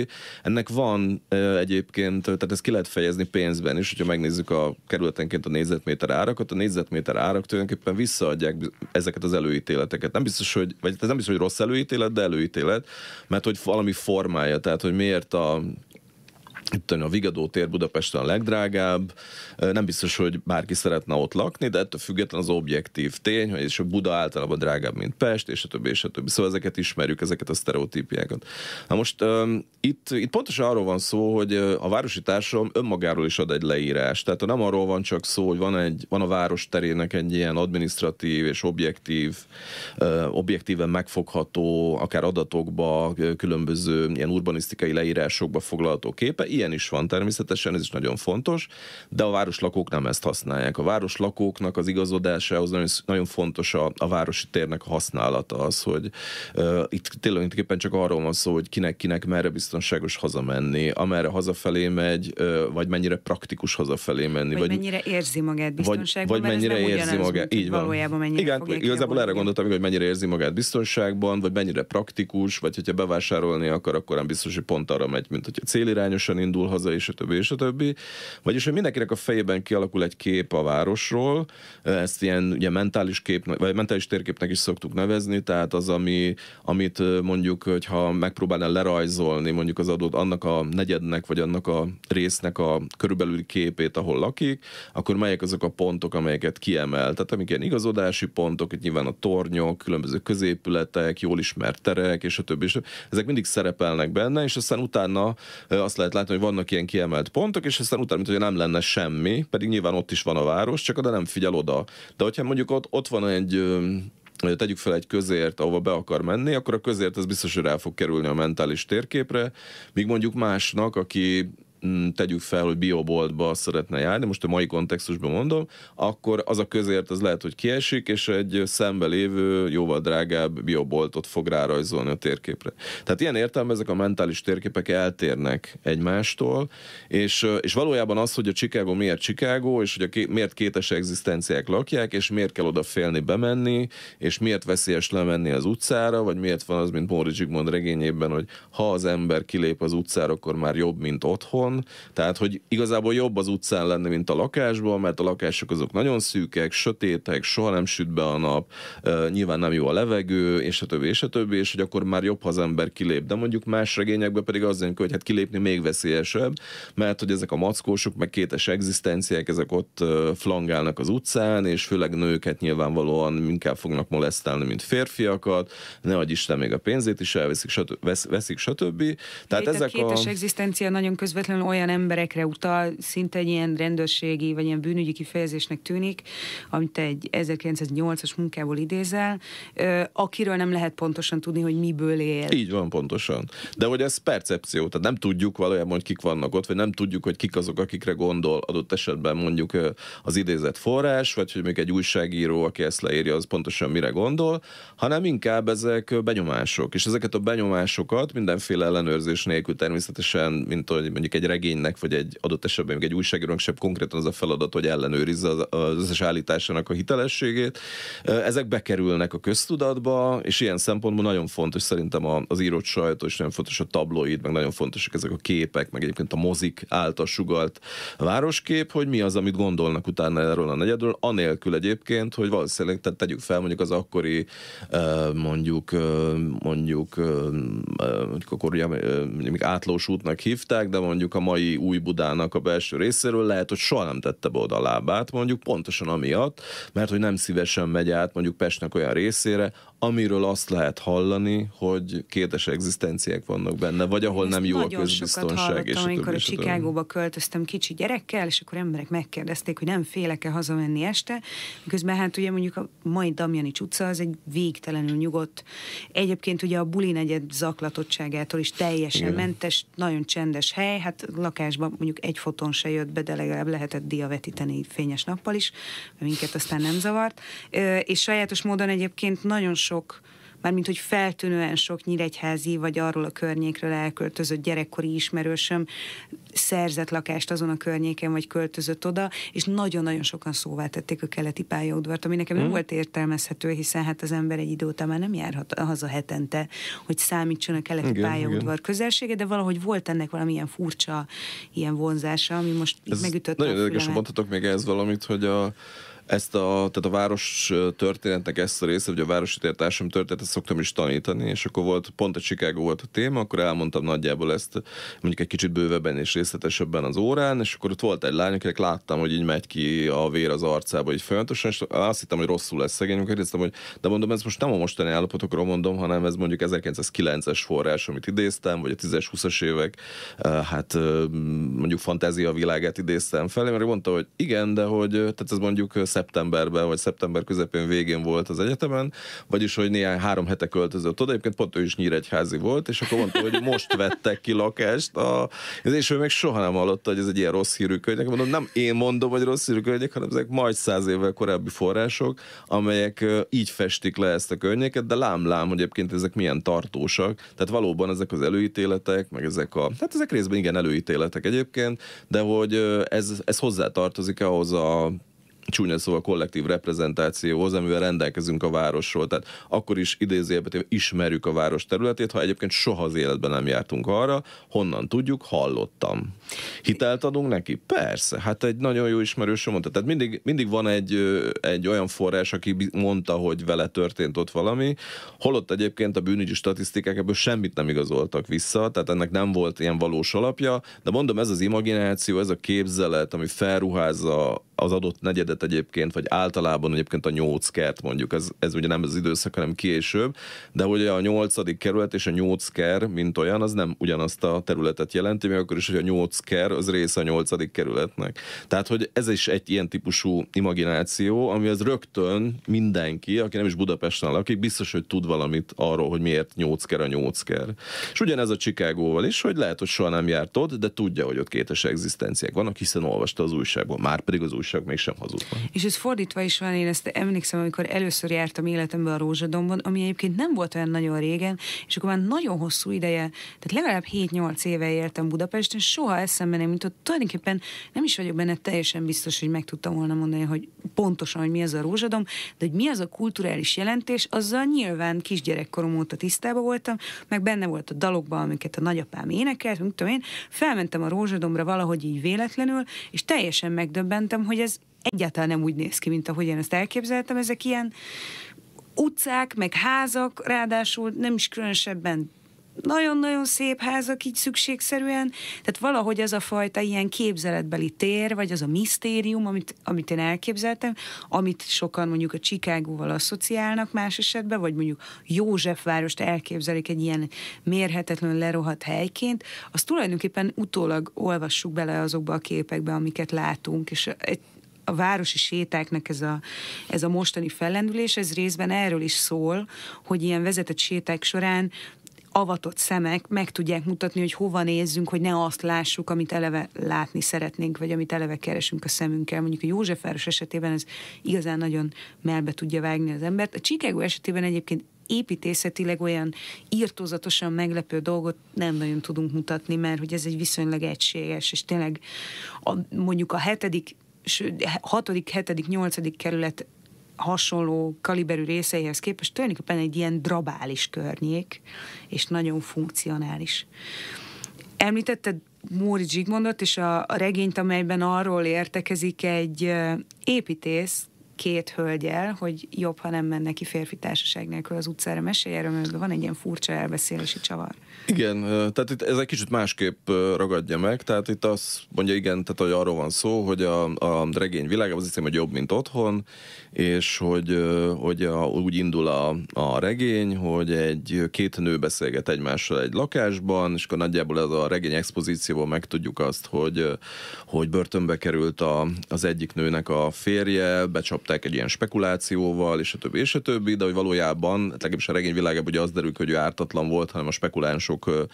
Ennek van egyébként, tehát ezt ki lehet fejezni pénzben is, hogyha megnézzük a kerületenként a négyzetméter árakat, a négyzetméter árak tulajdonképpen visszaadják ezeket az előítéleteket. Nem biztos, hogy, vagy ez nem biztos, hogy rossz előítélet, de előítélet, mert hogy valami formája, tehát hogy miért a itt a Vigadó tér Budapesten a legdrágább, nem biztos, hogy bárki szeretne ott lakni, de ettől független az objektív tény, hogy és a Buda általában drágább, mint Pest, és a többi, és a többi. Szóval ezeket ismerjük, ezeket a sztereotípiákat. Na most um, itt, itt pontosan arról van szó, hogy a városi társadalom önmagáról is ad egy leírást. Tehát nem arról van csak szó, hogy van, egy, van a város terének egy ilyen administratív és objektív, uh, objektíven megfogható, akár adatokba, különböző ilyen urbanisztikai leírásokba foglalható képe, Ilyen is van természetesen, ez is nagyon fontos, de a városlakók nem ezt használják. A városlakóknak az igazodása, az nagyon, nagyon fontos a, a városi térnek a használata az, hogy uh, itt tulajdonképpen csak arról van szó, hogy kinek, kinek merre biztonságos hazamenni, amerre hazafelé megy, uh, vagy mennyire praktikus hazafelé menni. Vagy, vagy mennyire érzi magát biztonságban, vagy, mennyire ez nem érzi ugyanaz, magát, mint, így van. valójában mennyire Igen, igazából erre gondoltam, hogy mennyire érzi magát biztonságban, vagy mennyire praktikus, vagy hogyha bevásárolni akar, akkor nem biztos, hogy pont arra megy, mint hogyha célirányosan indul, indul haza, és a többi, és a többi. Vagyis, hogy mindenkinek a fejében kialakul egy kép a városról, eh, ezt ilyen ugye mentális képnek, vagy mentális térképnek is szoktuk nevezni, tehát az, ami, amit eh, mondjuk, hogyha megpróbálnál lerajzolni mondjuk az adott annak a negyednek, vagy annak a résznek a körülbelül képét, ahol lakik, akkor melyek azok a pontok, amelyeket kiemel. Tehát amik ilyen igazodási pontok, itt nyilván a tornyok, különböző középületek, jól ismert terek, és a többi. És ezek mindig szerepelnek benne, és aztán utána eh, azt lehet látni, látni, hogy vannak ilyen kiemelt pontok, és aztán utána, mint hogy nem lenne semmi, pedig nyilván ott is van a város, csak oda nem figyel oda. De hogyha mondjuk ott, ott van egy tegyük fel egy közért, ahova be akar menni, akkor a közért az biztos, hogy rá fog kerülni a mentális térképre, míg mondjuk másnak, aki Mm, tegyük fel, hogy bioboltba szeretne járni, most a mai kontextusban mondom, akkor az a közért az lehet, hogy kiesik, és egy szembe lévő, jóval drágább bioboltot fog rárajzolni a térképre. Tehát ilyen értelemben ezek a mentális térképek eltérnek egymástól, és, és valójában az, hogy a Chicago miért Chicago, és hogy a ké, miért kétes egzisztenciák lakják, és miért kell félni bemenni, és miért veszélyes lemenni az utcára, vagy miért van az, mint Móri Zsigmond regényében, hogy ha az ember kilép az utcára, akkor már jobb, mint otthon, van, tehát hogy igazából jobb az utcán lenni, mint a lakásban, mert a lakások azok nagyon szűkek, sötétek, soha nem süt be a nap, nyilván nem jó a levegő, és a többi, és a többi, és hogy akkor már jobb, ha az ember kilép. De mondjuk más regényekben pedig az jön, hogy hát kilépni még veszélyesebb, mert hogy ezek a mackósok, meg kétes egzisztenciák, ezek ott flangálnak az utcán, és főleg nőket nyilvánvalóan inkább fognak molesztálni, mint férfiakat, ne adj Isten még a pénzét is elveszik, stb. veszik, stb. Tehát ezek a kétes a... egzisztencia nagyon közvetlenül olyan emberekre utal, szinte egy ilyen rendőrségi vagy ilyen bűnügyi kifejezésnek tűnik, amit egy 1908-as munkából idézel, akiről nem lehet pontosan tudni, hogy miből él. Így van, pontosan. De hogy ez percepció, tehát nem tudjuk valójában, hogy kik vannak ott, vagy nem tudjuk, hogy kik azok, akikre gondol adott esetben mondjuk az idézett forrás, vagy hogy még egy újságíró, aki ezt leírja, az pontosan mire gondol, hanem inkább ezek benyomások. És ezeket a benyomásokat mindenféle ellenőrzés nélkül természetesen, mint hogy mondjuk egy regénynek, vagy egy adott esetben még egy újságírónak sem konkrétan az a feladat, hogy ellenőrizze az összes állításának a hitelességét. Ezek bekerülnek a köztudatba, és ilyen szempontból nagyon fontos szerintem az írott sajtó, és nagyon fontos a tabloid, meg nagyon fontosak ezek a képek, meg egyébként a mozik által sugalt városkép, hogy mi az, amit gondolnak utána erről a negyedről, anélkül egyébként, hogy valószínűleg tehát tegyük fel mondjuk az akkori mondjuk mondjuk akkor ugye még átlós útnak hívták, de mondjuk a mai új Budának a belső részéről, lehet, hogy soha nem tette be oda a lábát, mondjuk pontosan amiatt, mert hogy nem szívesen megy át mondjuk Pestnek olyan részére, amiről azt lehet hallani, hogy kétes egzisztenciák vannak benne, vagy ahol Ezt nem jó a közbiztonság. és amikor a Csikágóba költöztem kicsi gyerekkel, és akkor emberek megkérdezték, hogy nem félek-e hazamenni este, miközben hát ugye mondjuk a mai Damjani utca az egy végtelenül nyugodt, egyébként ugye a buli negyed zaklatottságától is teljesen Igen. mentes, nagyon csendes hely, hát lakásban mondjuk egy foton se jött be, de legalább lehetett diavetíteni fényes nappal is, minket aztán nem zavart, és sajátos módon egyébként nagyon sok sok, mármint hogy feltűnően sok nyíregyházi vagy arról a környékről elköltözött gyerekkori ismerősöm szerzett lakást azon a környéken, vagy költözött oda, és nagyon-nagyon sokan szóvá tették a keleti pályaudvart, ami nekem hmm. nem mm. volt értelmezhető, hiszen hát az ember egy idő után már nem járhat haza hetente, hogy számítson a keleti igen, pályaudvar igen. közelsége, de valahogy volt ennek valamilyen furcsa ilyen vonzása, ami most ez megütött. Nagyon érdekes, mondhatok még ez valamit, hogy a ezt a, tehát a város történetnek ezt a része, hogy a városi tértársam történetet szoktam is tanítani, és akkor volt, pont a Chicago volt a téma, akkor elmondtam nagyjából ezt mondjuk egy kicsit bővebben és részletesebben az órán, és akkor ott volt egy lány, akinek láttam, hogy így megy ki a vér az arcába, így folyamatosan, és azt hittem, hogy rosszul lesz szegény, kérdeztem, hogy de mondom, ez most nem a mostani állapotokról mondom, hanem ez mondjuk 1909-es forrás, amit idéztem, vagy a 10-es, 20-as évek, hát mondjuk fantázia világát idéztem fel, mert mondta, hogy igen, de hogy tehát ez mondjuk szeptemberben, vagy szeptember közepén végén volt az egyetemen, vagyis hogy néhány három hete költözött oda, egyébként pont ő is nyíregyházi volt, és akkor mondta, hogy most vettek ki lakást, a, és ő még soha nem hallotta, hogy ez egy ilyen rossz hírű könyv. Mondom, nem én mondom, hogy rossz hírű könyv, hanem ezek majd száz évvel korábbi források, amelyek így festik le ezt a környéket, de lám-lám, hogy egyébként ezek milyen tartósak. Tehát valóban ezek az előítéletek, meg ezek a, hát ezek részben igen előítéletek egyébként, de hogy ez, ez hozzá tartozik ahhoz a csúnya szó a kollektív reprezentációhoz, amivel rendelkezünk a városról. Tehát akkor is idézőjelbetében ismerjük a város területét, ha egyébként soha az életben nem jártunk arra, honnan tudjuk, hallottam. Hitelt adunk neki? Persze, hát egy nagyon jó ismerősöm mondta. Tehát mindig, mindig van egy, egy olyan forrás, aki mondta, hogy vele történt ott valami, holott egyébként a bűnügyi statisztikák ebből semmit nem igazoltak vissza, tehát ennek nem volt ilyen valós alapja, de mondom, ez az imagináció, ez a képzelet, ami felruházza az adott negyedet egyébként, vagy általában egyébként a nyolc kert mondjuk, ez, ez ugye nem az időszak, hanem később, de ugye a nyolcadik kerület és a nyolc ker, mint olyan, az nem ugyanazt a területet jelenti, még akkor is, hogy a nyolc ker az része a nyolcadik kerületnek. Tehát, hogy ez is egy ilyen típusú imagináció, ami az rögtön mindenki, aki nem is Budapesten lakik, biztos, hogy tud valamit arról, hogy miért nyolc ker a nyolc ker. És ugyanez a Csikágóval is, hogy lehet, hogy soha nem járt ott, de tudja, hogy ott kétes egzisztenciák vannak, hiszen olvasta az újságban, már pedig az újság igazság mégsem hazudnak. És ez fordítva is van, én ezt emlékszem, amikor először jártam életemben a Rózsadomban, ami egyébként nem volt olyan nagyon régen, és akkor már nagyon hosszú ideje, tehát legalább 7-8 éve éltem Budapesten, soha eszembe nem jutott, tulajdonképpen nem is vagyok benne teljesen biztos, hogy meg tudtam volna mondani, hogy pontosan, hogy mi az a Rózsadom, de hogy mi az a kulturális jelentés, azzal nyilván kisgyerekkorom óta tisztában voltam, meg benne volt a dalokban, amiket a nagyapám énekelt, mint tudom én, felmentem a Rózsadomra valahogy így véletlenül, és teljesen megdöbbentem, hogy hogy ez egyáltalán nem úgy néz ki, mint ahogy én ezt elképzeltem. Ezek ilyen utcák, meg házak, ráadásul nem is különösebben nagyon-nagyon szép házak így szükségszerűen, tehát valahogy az a fajta ilyen képzeletbeli tér, vagy az a misztérium, amit, amit én elképzeltem, amit sokan mondjuk a Csikágóval asszociálnak más esetben, vagy mondjuk Józsefvárost elképzelik egy ilyen mérhetetlen lerohadt helyként, az tulajdonképpen utólag olvassuk bele azokba a képekbe, amiket látunk, és egy, a városi sétáknak ez a, ez a mostani fellendülés, ez részben erről is szól, hogy ilyen vezetett séták során avatott szemek meg tudják mutatni, hogy hova nézzünk, hogy ne azt lássuk, amit eleve látni szeretnénk, vagy amit eleve keresünk a szemünkkel. Mondjuk a Józsefváros esetében ez igazán nagyon melbe tudja vágni az embert. A Chicago esetében egyébként építészetileg olyan írtózatosan meglepő dolgot nem nagyon tudunk mutatni, mert hogy ez egy viszonylag egységes, és tényleg a, mondjuk a hetedik, hatodik, hetedik, nyolcadik kerület hasonló kaliberű részeihez képest tulajdonképpen egy ilyen drabális környék, és nagyon funkcionális. Említetted Móri Zsigmondot és a, a regényt, amelyben arról értekezik egy építész, két hölgyel, hogy jobb, ha nem menne ki férfi társaság nélkül az utcára. Mesélj erről, mert van egy ilyen furcsa elbeszélési csavar. Igen, tehát itt ez egy kicsit másképp ragadja meg, tehát itt az, mondja, igen, tehát hogy arról van szó, hogy a, a regény világában az hiszem, hogy jobb, mint otthon, és hogy, hogy a, úgy indul a, a regény, hogy egy két nő beszélget egymással egy lakásban, és akkor nagyjából ez a regény expozícióban megtudjuk azt, hogy, hogy börtönbe került a, az egyik nőnek a férje, becsapta támogatták egy ilyen spekulációval, és a többi, és a többi, de hogy valójában, legalábbis a regény világában ugye az derül, hogy ő ártatlan volt, hanem a spekulánsok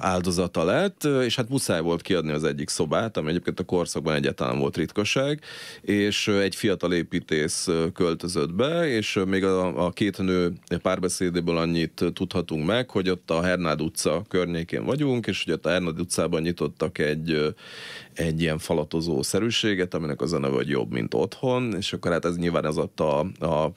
áldozata lett, és hát muszáj volt kiadni az egyik szobát, ami egyébként a korszakban egyáltalán volt ritkaság, és egy fiatal építész költözött be, és még a, a két nő párbeszédéből annyit tudhatunk meg, hogy ott a Hernád utca környékén vagyunk, és hogy ott a Hernád utcában nyitottak egy, egy ilyen falatozó szerűséget, aminek az a neve, hogy jobb, mint otthon, és akkor hát ez nyilván ez adta a, a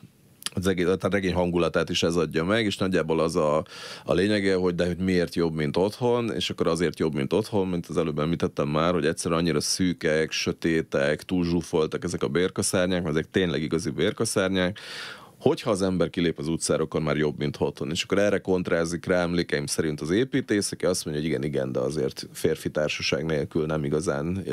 az egész, a regény hangulatát is ez adja meg, és nagyjából az a, a lényege, hogy de hogy miért jobb, mint otthon, és akkor azért jobb, mint otthon, mint az előbb említettem már, hogy egyszerűen annyira szűkek, sötétek, túl zsúfoltak ezek a bérkaszárnyák, mert ezek tényleg igazi bérkaszárnyák, hogyha az ember kilép az utcára, akkor már jobb, mint otthon. És akkor erre kontrázik rá emlékeim szerint az építész, aki azt mondja, hogy igen, igen, de azért férfi társaság nélkül nem igazán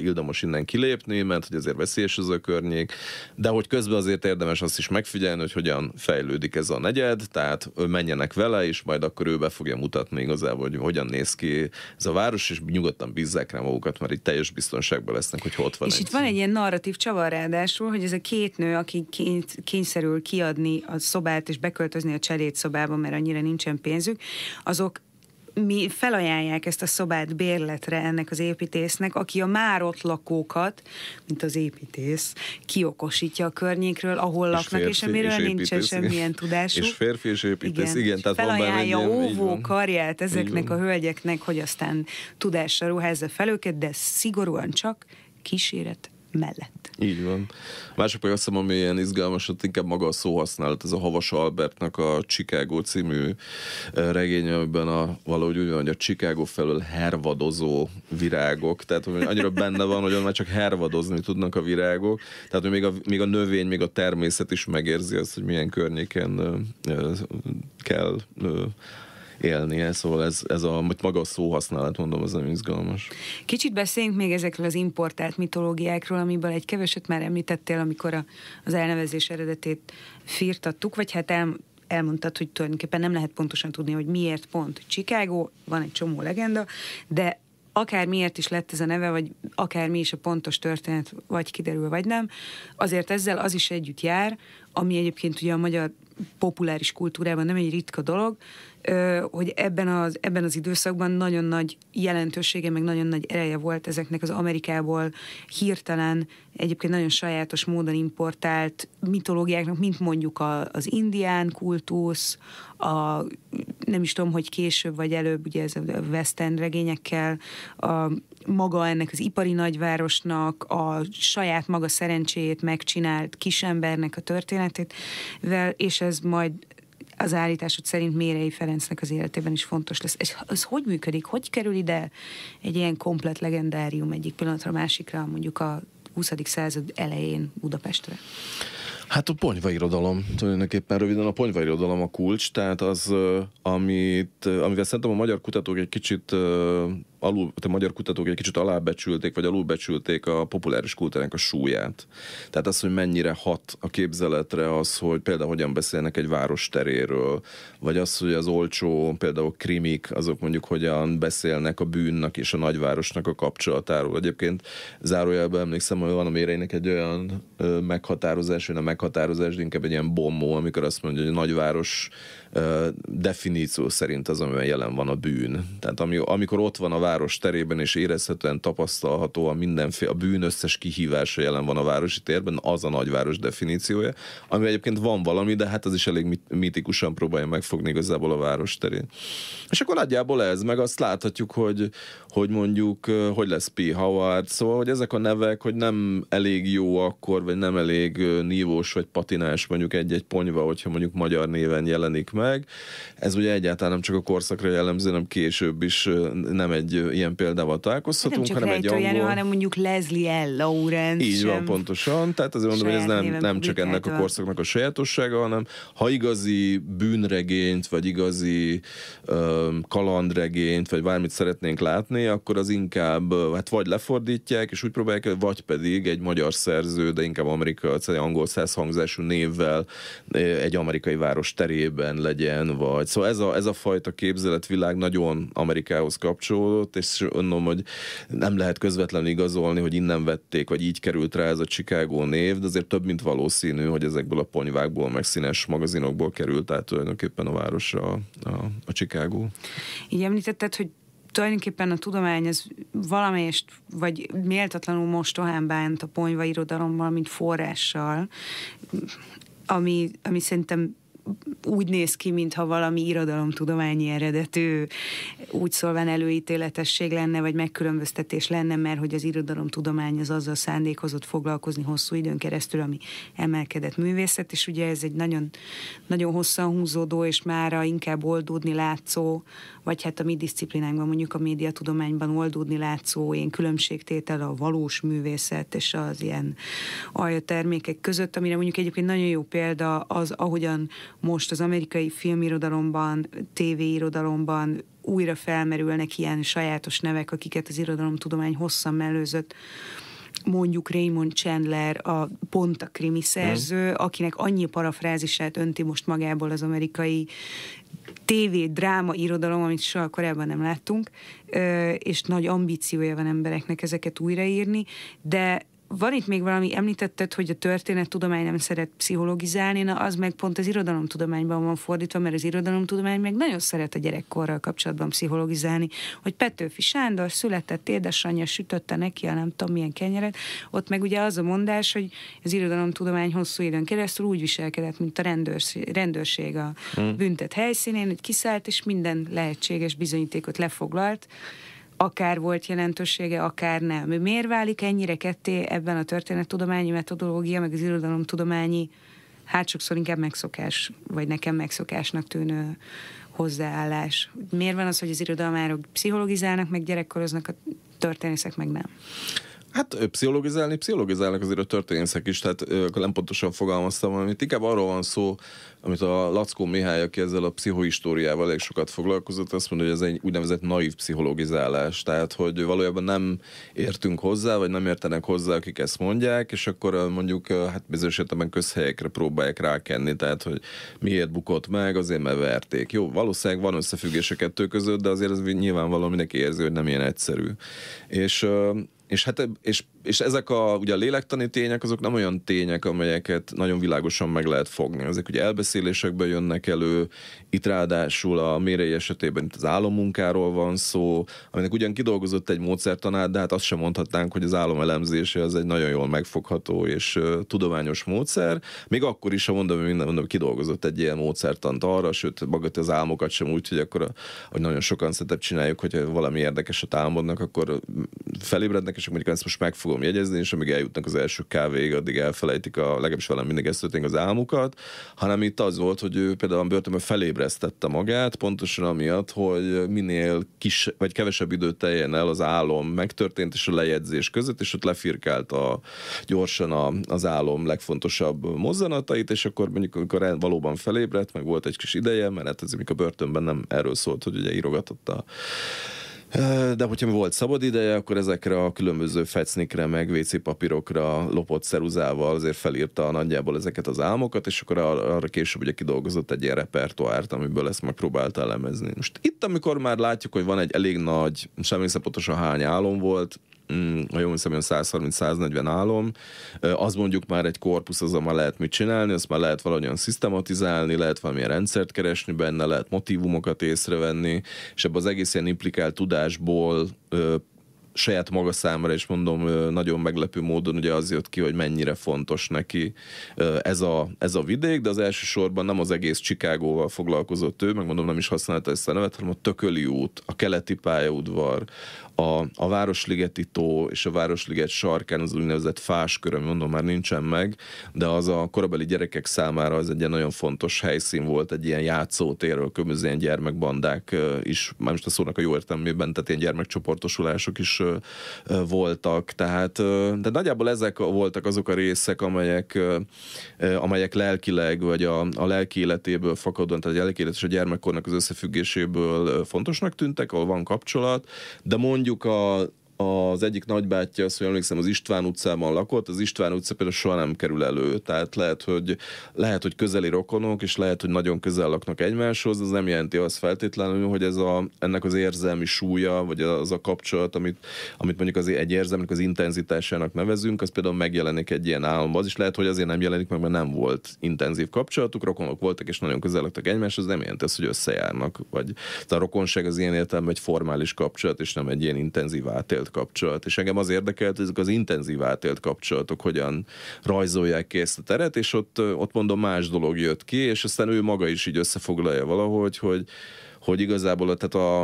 ildamos innen kilépni, mert hogy azért veszélyes az a környék, de hogy közben azért érdemes azt is megfigyelni, hogy hogyan fejlődik ez a negyed, tehát menjenek vele, és majd akkor ő be fogja mutatni igazából, hogy hogyan néz ki ez a város, és nyugodtan bízzák rá magukat, mert itt teljes biztonságban lesznek, hogy ott van. És egy. itt van egy ilyen narratív csavar ráadásul, hogy ez a két nő, aki kény, kény kényszerül kiadni a szobát és beköltözni a szobába, mert annyira nincsen pénzük, azok mi felajánlják ezt a szobát bérletre ennek az építésznek, aki a már ott lakókat, mint az építész, kiokosítja a környékről, ahol és laknak, férfi, és amiről és nincsen építész, semmilyen tudásuk. És férfi és építész, igen. igen tehát felajánlja van benne óvó van. karját ezeknek a hölgyeknek, hogy aztán tudásra ruházza fel őket, de szigorúan csak kíséret mellett. Így van. Másik azt hiszem, ami ilyen izgalmas, hogy inkább maga a szóhasználat, ez a Havas Albertnak a Chicago című eh, regény, amiben a, valahogy úgy van, hogy a Chicago felől hervadozó virágok, tehát hogy annyira benne van, hogy már csak hervadozni tudnak a virágok, tehát hogy még a, még a növény, még a természet is megérzi azt, hogy milyen környéken eh, eh, kell élnie, szóval ez, ez a maga a szóhasználat, mondom, az nem izgalmas. Kicsit beszéljünk még ezekről az importált mitológiákról, amiből egy keveset már említettél, amikor a, az elnevezés eredetét firtattuk, vagy hát el, elmondtad, hogy tulajdonképpen nem lehet pontosan tudni, hogy miért pont Chicago, van egy csomó legenda, de akár miért is lett ez a neve, vagy akár mi is a pontos történet, vagy kiderül, vagy nem, azért ezzel az is együtt jár, ami egyébként ugye a magyar populáris kultúrában nem egy ritka dolog, hogy ebben az, ebben az időszakban nagyon nagy jelentősége, meg nagyon nagy ereje volt ezeknek az Amerikából hirtelen, egyébként nagyon sajátos módon importált mitológiáknak, mint mondjuk a, az indián kultusz, a, nem is tudom, hogy később vagy előbb, ugye ez a West End regényekkel, a, maga ennek az ipari nagyvárosnak, a saját maga szerencséjét megcsinált kisembernek a történetét, és ez majd az állításod szerint Mérei Ferencnek az életében is fontos lesz. Ez, ez hogy működik? Hogy kerül ide egy ilyen komplet legendárium egyik pillanatra másikra, mondjuk a 20. század elején Budapestre? Hát a ponyvairodalom, tulajdonképpen röviden a ponyvairodalom a kulcs, tehát az, amit, amivel szerintem a magyar kutatók egy kicsit alul, a magyar kutatók egy kicsit alábecsülték, vagy alulbecsülték a populáris kultúrának a súlyát. Tehát az, hogy mennyire hat a képzeletre az, hogy például hogyan beszélnek egy város teréről, vagy az, hogy az olcsó, például krimik, azok mondjuk hogyan beszélnek a bűnnek és a nagyvárosnak a kapcsolatáról. Egyébként zárójelben emlékszem, hogy van a méreinek egy olyan meghatározás, vagy a meghatározás, inkább egy ilyen bombó, amikor azt mondja, hogy a nagyváros definíció szerint az, amiben jelen van a bűn. Tehát ami, amikor ott van a város terében, és érezhetően tapasztalható a mindenféle, a bűn összes kihívása jelen van a városi térben, az a nagyváros definíciója, ami egyébként van valami, de hát az is elég mitikusan próbálja megfogni igazából a város terén. És akkor nagyjából ez, meg azt láthatjuk, hogy, hogy mondjuk, hogy lesz P. Howard, szóval, hogy ezek a nevek, hogy nem elég jó akkor, vagy nem elég nívós, vagy patinás mondjuk egy-egy ponyva, hogyha mondjuk magyar néven jelenik meg. Ez ugye egyáltalán nem csak a korszakra jellemző, hanem később is nem egy ilyen példával találkozhatunk, nem hanem egy angol... Jelő, hanem mondjuk Leslie L. Lawrence Így van, pontosan. Tehát azért mondom, hogy ez nem, nem csak ennek a korszaknak a sajátossága, hanem ha igazi bűnregényt, vagy igazi kalandregényt, vagy bármit szeretnénk látni, megjelenni, akkor az inkább hát vagy lefordítják, és úgy próbálják, vagy pedig egy magyar szerző, de inkább amerikai, angol száz hangzású névvel egy amerikai város terében legyen, vagy szóval ez a, ez a fajta képzeletvilág nagyon Amerikához kapcsolódott, és mondom, hogy nem lehet közvetlenül igazolni, hogy innen vették, vagy így került rá ez a Chicago név, de azért több, mint valószínű, hogy ezekből a ponyvákból, meg színes magazinokból került át tulajdonképpen a városra a, a, a Chicago. Így említetted, hogy tulajdonképpen a tudomány ez valamelyest, vagy méltatlanul mostohán bánt a ponyva irodalommal, mint forrással, ami, ami szerintem úgy néz ki, mintha valami irodalomtudományi eredetű, úgy szólván előítéletesség lenne, vagy megkülönböztetés lenne, mert hogy az irodalomtudomány az azzal szándékozott foglalkozni hosszú időn keresztül, ami emelkedett művészet, és ugye ez egy nagyon, nagyon hosszan húzódó, és mára inkább oldódni látszó vagy hát a mi disziplinánkban, mondjuk a médiatudományban oldódni látszó én különbségtétel a valós művészet és az ilyen termékek között, amire mondjuk egyébként nagyon jó példa az, ahogyan most az amerikai filmirodalomban, tévéirodalomban újra felmerülnek ilyen sajátos nevek, akiket az irodalomtudomány hosszan mellőzött mondjuk Raymond Chandler, a pont a krimi mhm. szerző, mm. akinek annyi parafrázisát önti most magából az amerikai tévé, dráma, irodalom, amit soha korábban nem láttunk, és nagy ambíciója van embereknek ezeket újraírni, de van itt még valami, említetted, hogy a történettudomány nem szeret pszichologizálni, na az meg pont az irodalomtudományban van fordítva, mert az irodalomtudomány meg nagyon szeret a gyerekkorral kapcsolatban pszichologizálni, hogy Petőfi Sándor született, édesanyja sütötte neki a nem tudom milyen kenyeret, ott meg ugye az a mondás, hogy az irodalomtudomány hosszú időn keresztül úgy viselkedett, mint a rendőrség, rendőrség a hm. büntet helyszínén, hogy kiszállt és minden lehetséges bizonyítékot lefoglalt, akár volt jelentősége, akár nem. Miért válik ennyire ketté ebben a történettudományi metodológia, meg az irodalomtudományi, hát sokszor inkább megszokás, vagy nekem megszokásnak tűnő hozzáállás? Miért van az, hogy az irodalmárok pszichologizálnak, meg gyerekkoroznak, a történészek meg nem? Hát pszichologizálni, pszichologizálnak azért a történészek is, tehát akkor nem pontosan fogalmaztam, amit inkább arról van szó, amit a Lackó Mihály, aki ezzel a pszichohistóriával elég sokat foglalkozott, azt mondja, hogy ez egy úgynevezett naív pszichologizálás, tehát hogy valójában nem értünk hozzá, vagy nem értenek hozzá, akik ezt mondják, és akkor mondjuk hát bizonyos értelemben közhelyekre próbálják rákenni, tehát hogy miért bukott meg, azért mert verték. Jó, valószínűleg van összefüggés a kettő között, de azért ez nyilvánvalóan mindenki érzi, hogy nem ilyen egyszerű. És és, hát, és és ezek a, ugye a lélektani tények, azok nem olyan tények, amelyeket nagyon világosan meg lehet fogni. Ezek ugye elbeszélésekben jönnek elő, itt ráadásul a mérei esetében itt az álommunkáról van szó, aminek ugyan kidolgozott egy módszertanát, de hát azt sem mondhatnánk, hogy az álom elemzése az egy nagyon jól megfogható és uh, tudományos módszer. Még akkor is, ha mondom, hogy minden mondom, kidolgozott egy ilyen módszertant arra, sőt, maga az álmokat sem úgy, hogy akkor, hogy nagyon sokan szetebb csináljuk, hogy valami érdekeset álmodnak, akkor felébrednek, és mondjuk ezt most megfog fogom jegyezni, és amíg eljutnak az első kávéig, addig elfelejtik, a, legalábbis velem mindig ezt történik az álmukat, hanem itt az volt, hogy ő például a börtönben felébresztette magát, pontosan amiatt, hogy minél kis, vagy kevesebb időt teljen el az álom megtörtént, és a lejegyzés között, és ott lefirkált a, gyorsan a, az álom legfontosabb mozzanatait, és akkor mondjuk, amikor valóban felébredt, meg volt egy kis ideje, mert hát ez, amikor a börtönben nem erről szólt, hogy ugye írogatott a de hogyha volt szabad ideje, akkor ezekre a különböző fecnikre, meg WC papírokra lopott szeruzával azért felírta nagyjából ezeket az álmokat, és akkor arra később ugye kidolgozott egy ilyen repertoárt, amiből ezt próbált elemezni. Most itt, amikor már látjuk, hogy van egy elég nagy, semmi emlékszem pontosan hány álom volt, Mm, ha jól hiszem, 130-140 álom, az mondjuk már egy korpusz, az már lehet mit csinálni, azt már lehet valahogyan szisztematizálni, lehet valamilyen rendszert keresni benne, lehet motivumokat észrevenni, és ebből az egész ilyen implikált tudásból saját maga számára, és mondom, nagyon meglepő módon ugye az jött ki, hogy mennyire fontos neki ez a, ez a vidék, de az elsősorban nem az egész Csikágóval foglalkozott ő, megmondom, nem is használta ezt a nevet, hanem a Tököli út, a keleti pályaudvar, a, a Városligeti tó és a Városliget sarkán az úgynevezett fáskör, ami mondom már nincsen meg, de az a korabeli gyerekek számára az egy ilyen nagyon fontos helyszín volt, egy ilyen játszótérről, különböző ilyen gyermekbandák is, már most a szónak a jó értelmében, tehát ilyen gyermekcsoportosulások is voltak, tehát de nagyjából ezek voltak azok a részek, amelyek, amelyek lelkileg, vagy a, a lelki életéből fakadóan, tehát a lelki élet és a gyermekkornak az összefüggéséből fontosnak tűntek, ahol van kapcsolat, de mondjuk いうか az egyik nagybátyja, azt mondja, emlékszem, az István utcában lakott, az István utca például soha nem kerül elő, tehát lehet, hogy, lehet, hogy közeli rokonok, és lehet, hogy nagyon közel laknak egymáshoz, az nem jelenti azt feltétlenül, hogy ez a, ennek az érzelmi súlya, vagy az a kapcsolat, amit, amit mondjuk az egy érzelmnek az intenzitásának nevezünk, az például megjelenik egy ilyen álomban. Az is lehet, hogy azért nem jelenik meg, mert nem volt intenzív kapcsolatuk, rokonok voltak és nagyon közel laktak egymáshoz, nem jelenti azt, hogy összejárnak. Vagy, tehát a rokonság az ilyen értelemben egy formális kapcsolat, és nem egy ilyen intenzív átélt kapcsolat, és engem az érdekelt, hogy ezek az intenzív átélt kapcsolatok hogyan rajzolják ki ezt a teret, és ott, ott mondom más dolog jött ki, és aztán ő maga is így összefoglalja valahogy, hogy hogy igazából tehát a,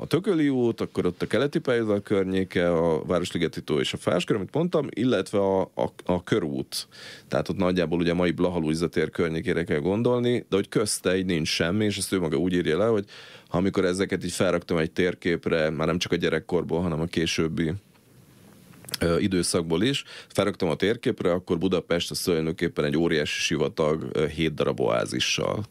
a Tököli út, akkor ott a keleti pályaudvar környéke, a Városligeti tó és a Fáskör, amit mondtam, illetve a, a, a körút. Tehát ott nagyjából ugye a mai Blahalújzatér környékére kell gondolni, de hogy közte így nincs semmi, és ezt ő maga úgy írja le, hogy amikor ezeket így felraktam egy térképre, már nem csak a gyerekkorból, hanem a későbbi időszakból is. Felraktam a térképre, akkor Budapest az tulajdonképpen egy óriási sivatag hét darab oázissal.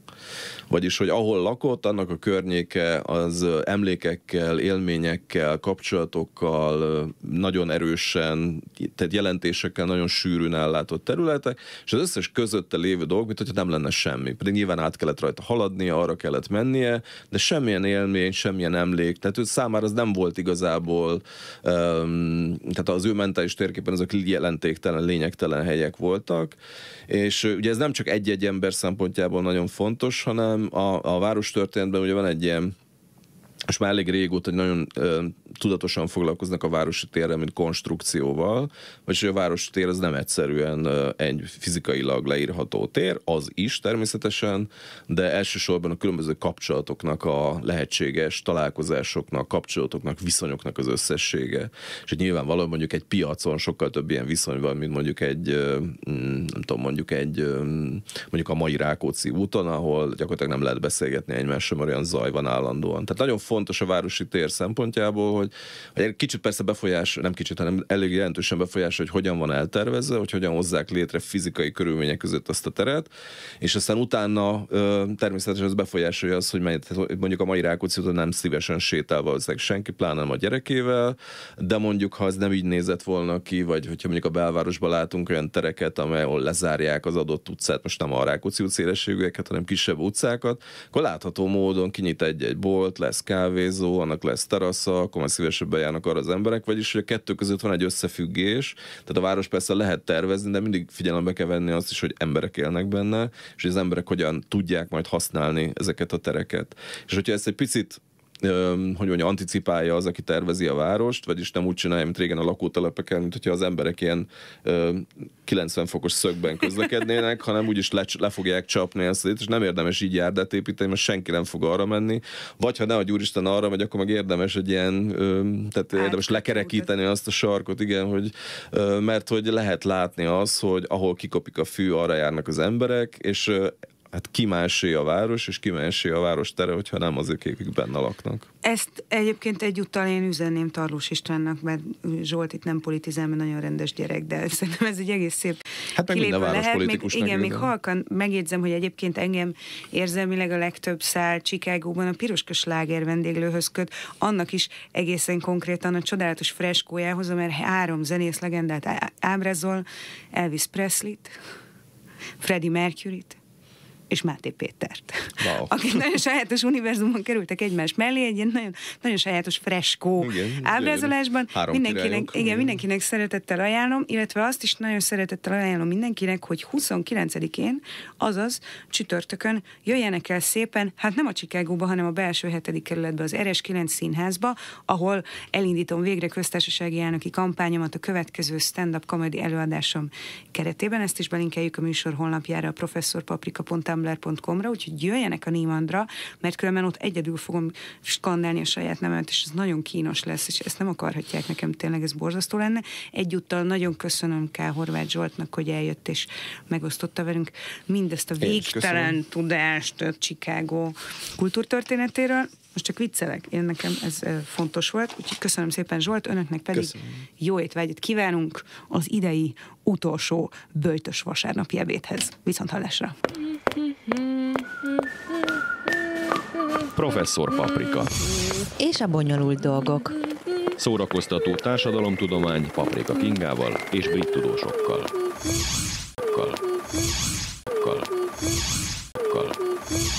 Vagyis, hogy ahol lakott, annak a környéke az emlékekkel, élményekkel, kapcsolatokkal, nagyon erősen, tehát jelentésekkel nagyon sűrűn ellátott területek, és az összes közötte lévő dolog, mint hogyha nem lenne semmi. Pedig nyilván át kellett rajta haladnia, arra kellett mennie, de semmilyen élmény, semmilyen emlék, tehát ő számára az nem volt igazából, um, tehát az ő mentális térképen ezek jelentéktelen, lényegtelen helyek voltak, és ugye ez nem csak egy-egy ember szempontjából nagyon fontos, hanem a, a város történetben ugye van egy ilyen most már elég régóta nagyon ö, tudatosan foglalkoznak a városi térre, mint konstrukcióval, vagyis a városi tér az nem egyszerűen ö, egy fizikailag leírható tér, az is természetesen, de elsősorban a különböző kapcsolatoknak, a lehetséges találkozásoknak, kapcsolatoknak, viszonyoknak az összessége. És hogy nyilvánvalóan mondjuk egy piacon sokkal több ilyen viszony van, mint mondjuk egy, ö, mm, nem tudom, mondjuk egy, ö, mm, mondjuk a mai Rákóczi úton, ahol gyakorlatilag nem lehet beszélgetni egymással, mert olyan zaj van állandóan. Tehát nagyon fontos fontos a városi tér szempontjából, hogy, hogy egy kicsit persze befolyás, nem kicsit, hanem elég jelentősen befolyás, hogy hogyan van eltervezve, hogy hogyan hozzák létre fizikai körülmények között azt a teret, és aztán utána természetesen az befolyásolja az, hogy mondjuk a mai Rákóczi nem szívesen sétál valószínűleg senki, pláne nem a gyerekével, de mondjuk ha az nem így nézett volna ki, vagy hogyha mondjuk a belvárosban látunk olyan tereket, amelyol lezárják az adott utcát, most nem a Rákóczi utcérességűeket, hanem kisebb utcákat, akkor látható módon kinyit egy-egy bolt, lesz kávé, kávézó, annak lesz terasza, akkor már szívesebben járnak arra az emberek, vagyis hogy a kettő között van egy összefüggés, tehát a város persze lehet tervezni, de mindig figyelembe kell venni azt is, hogy emberek élnek benne, és az emberek hogyan tudják majd használni ezeket a tereket. És hogyha ezt egy picit hogy mondja, anticipálja az, aki tervezi a várost, vagyis nem úgy csinálja, mint régen a lakótelepeken, mint hogyha az emberek ilyen 90 fokos szögben közlekednének, hanem úgyis le, le fogják csapni ezt, és nem érdemes így járdát építeni, mert senki nem fog arra menni. Vagy ha ne a úristen arra megy, akkor meg érdemes egy ilyen, tehát érdemes lekerekíteni azt a sarkot, igen, hogy, mert hogy lehet látni az, hogy ahol kikopik a fű, arra járnak az emberek, és hát másé a város, és másé a város tere, hogyha nem azok, akik benne laknak. Ezt egyébként egyúttal én üzenném Tarlós Istvánnak, mert Zsolt itt nem politizál, mert nagyon rendes gyerek, de szerintem ez egy egész szép Hát meg minden lehet. Még, igen, igen. még halkan megjegyzem, hogy egyébként engem érzelmileg a legtöbb szál Csikágóban a Piroska sláger vendéglőhöz köt, annak is egészen konkrétan a csodálatos freskójához, amely három zenész legendát ábrázol, Elvis Presley-t, Freddie Mercury-t, és Máté Pétert, wow. akik nagyon sajátos univerzumon kerültek egymás mellé, egy ilyen nagyon, nagyon sajátos freskó ábrázolásban. Mindenkinek, igen, igen, mindenkinek szeretettel ajánlom, illetve azt is nagyon szeretettel ajánlom mindenkinek, hogy 29-én, azaz csütörtökön jöjjenek el szépen, hát nem a Csikágóba, hanem a belső hetedik kerületbe, az RS9 színházba, ahol elindítom végre köztársasági elnöki kampányomat a következő stand-up comedy előadásom keretében. Ezt is belinkeljük a műsor honlapjára a professzorpaprika.com tumblr.com-ra, úgyhogy jöjjenek a Némandra, mert különben ott egyedül fogom skandálni a saját nevemet, és ez nagyon kínos lesz, és ezt nem akarhatják nekem, tényleg ez borzasztó lenne. Egyúttal nagyon köszönöm K. Horváth Zsoltnak, hogy eljött és megosztotta velünk mindezt a végtelen tudást Chicago kultúrtörténetéről. Most csak viccelek, én nekem ez fontos volt, úgyhogy köszönöm szépen Zsolt, önöknek pedig köszönöm. jó étvágyat kívánunk az idei utolsó böjtös vasárnapi ebédhez. Viszont hallásra! Professzor Paprika És a bonyolult dolgok Szórakoztató társadalomtudomány Paprika Kingával és brit tudósokkal. Kal. Kal. Kal. Kal.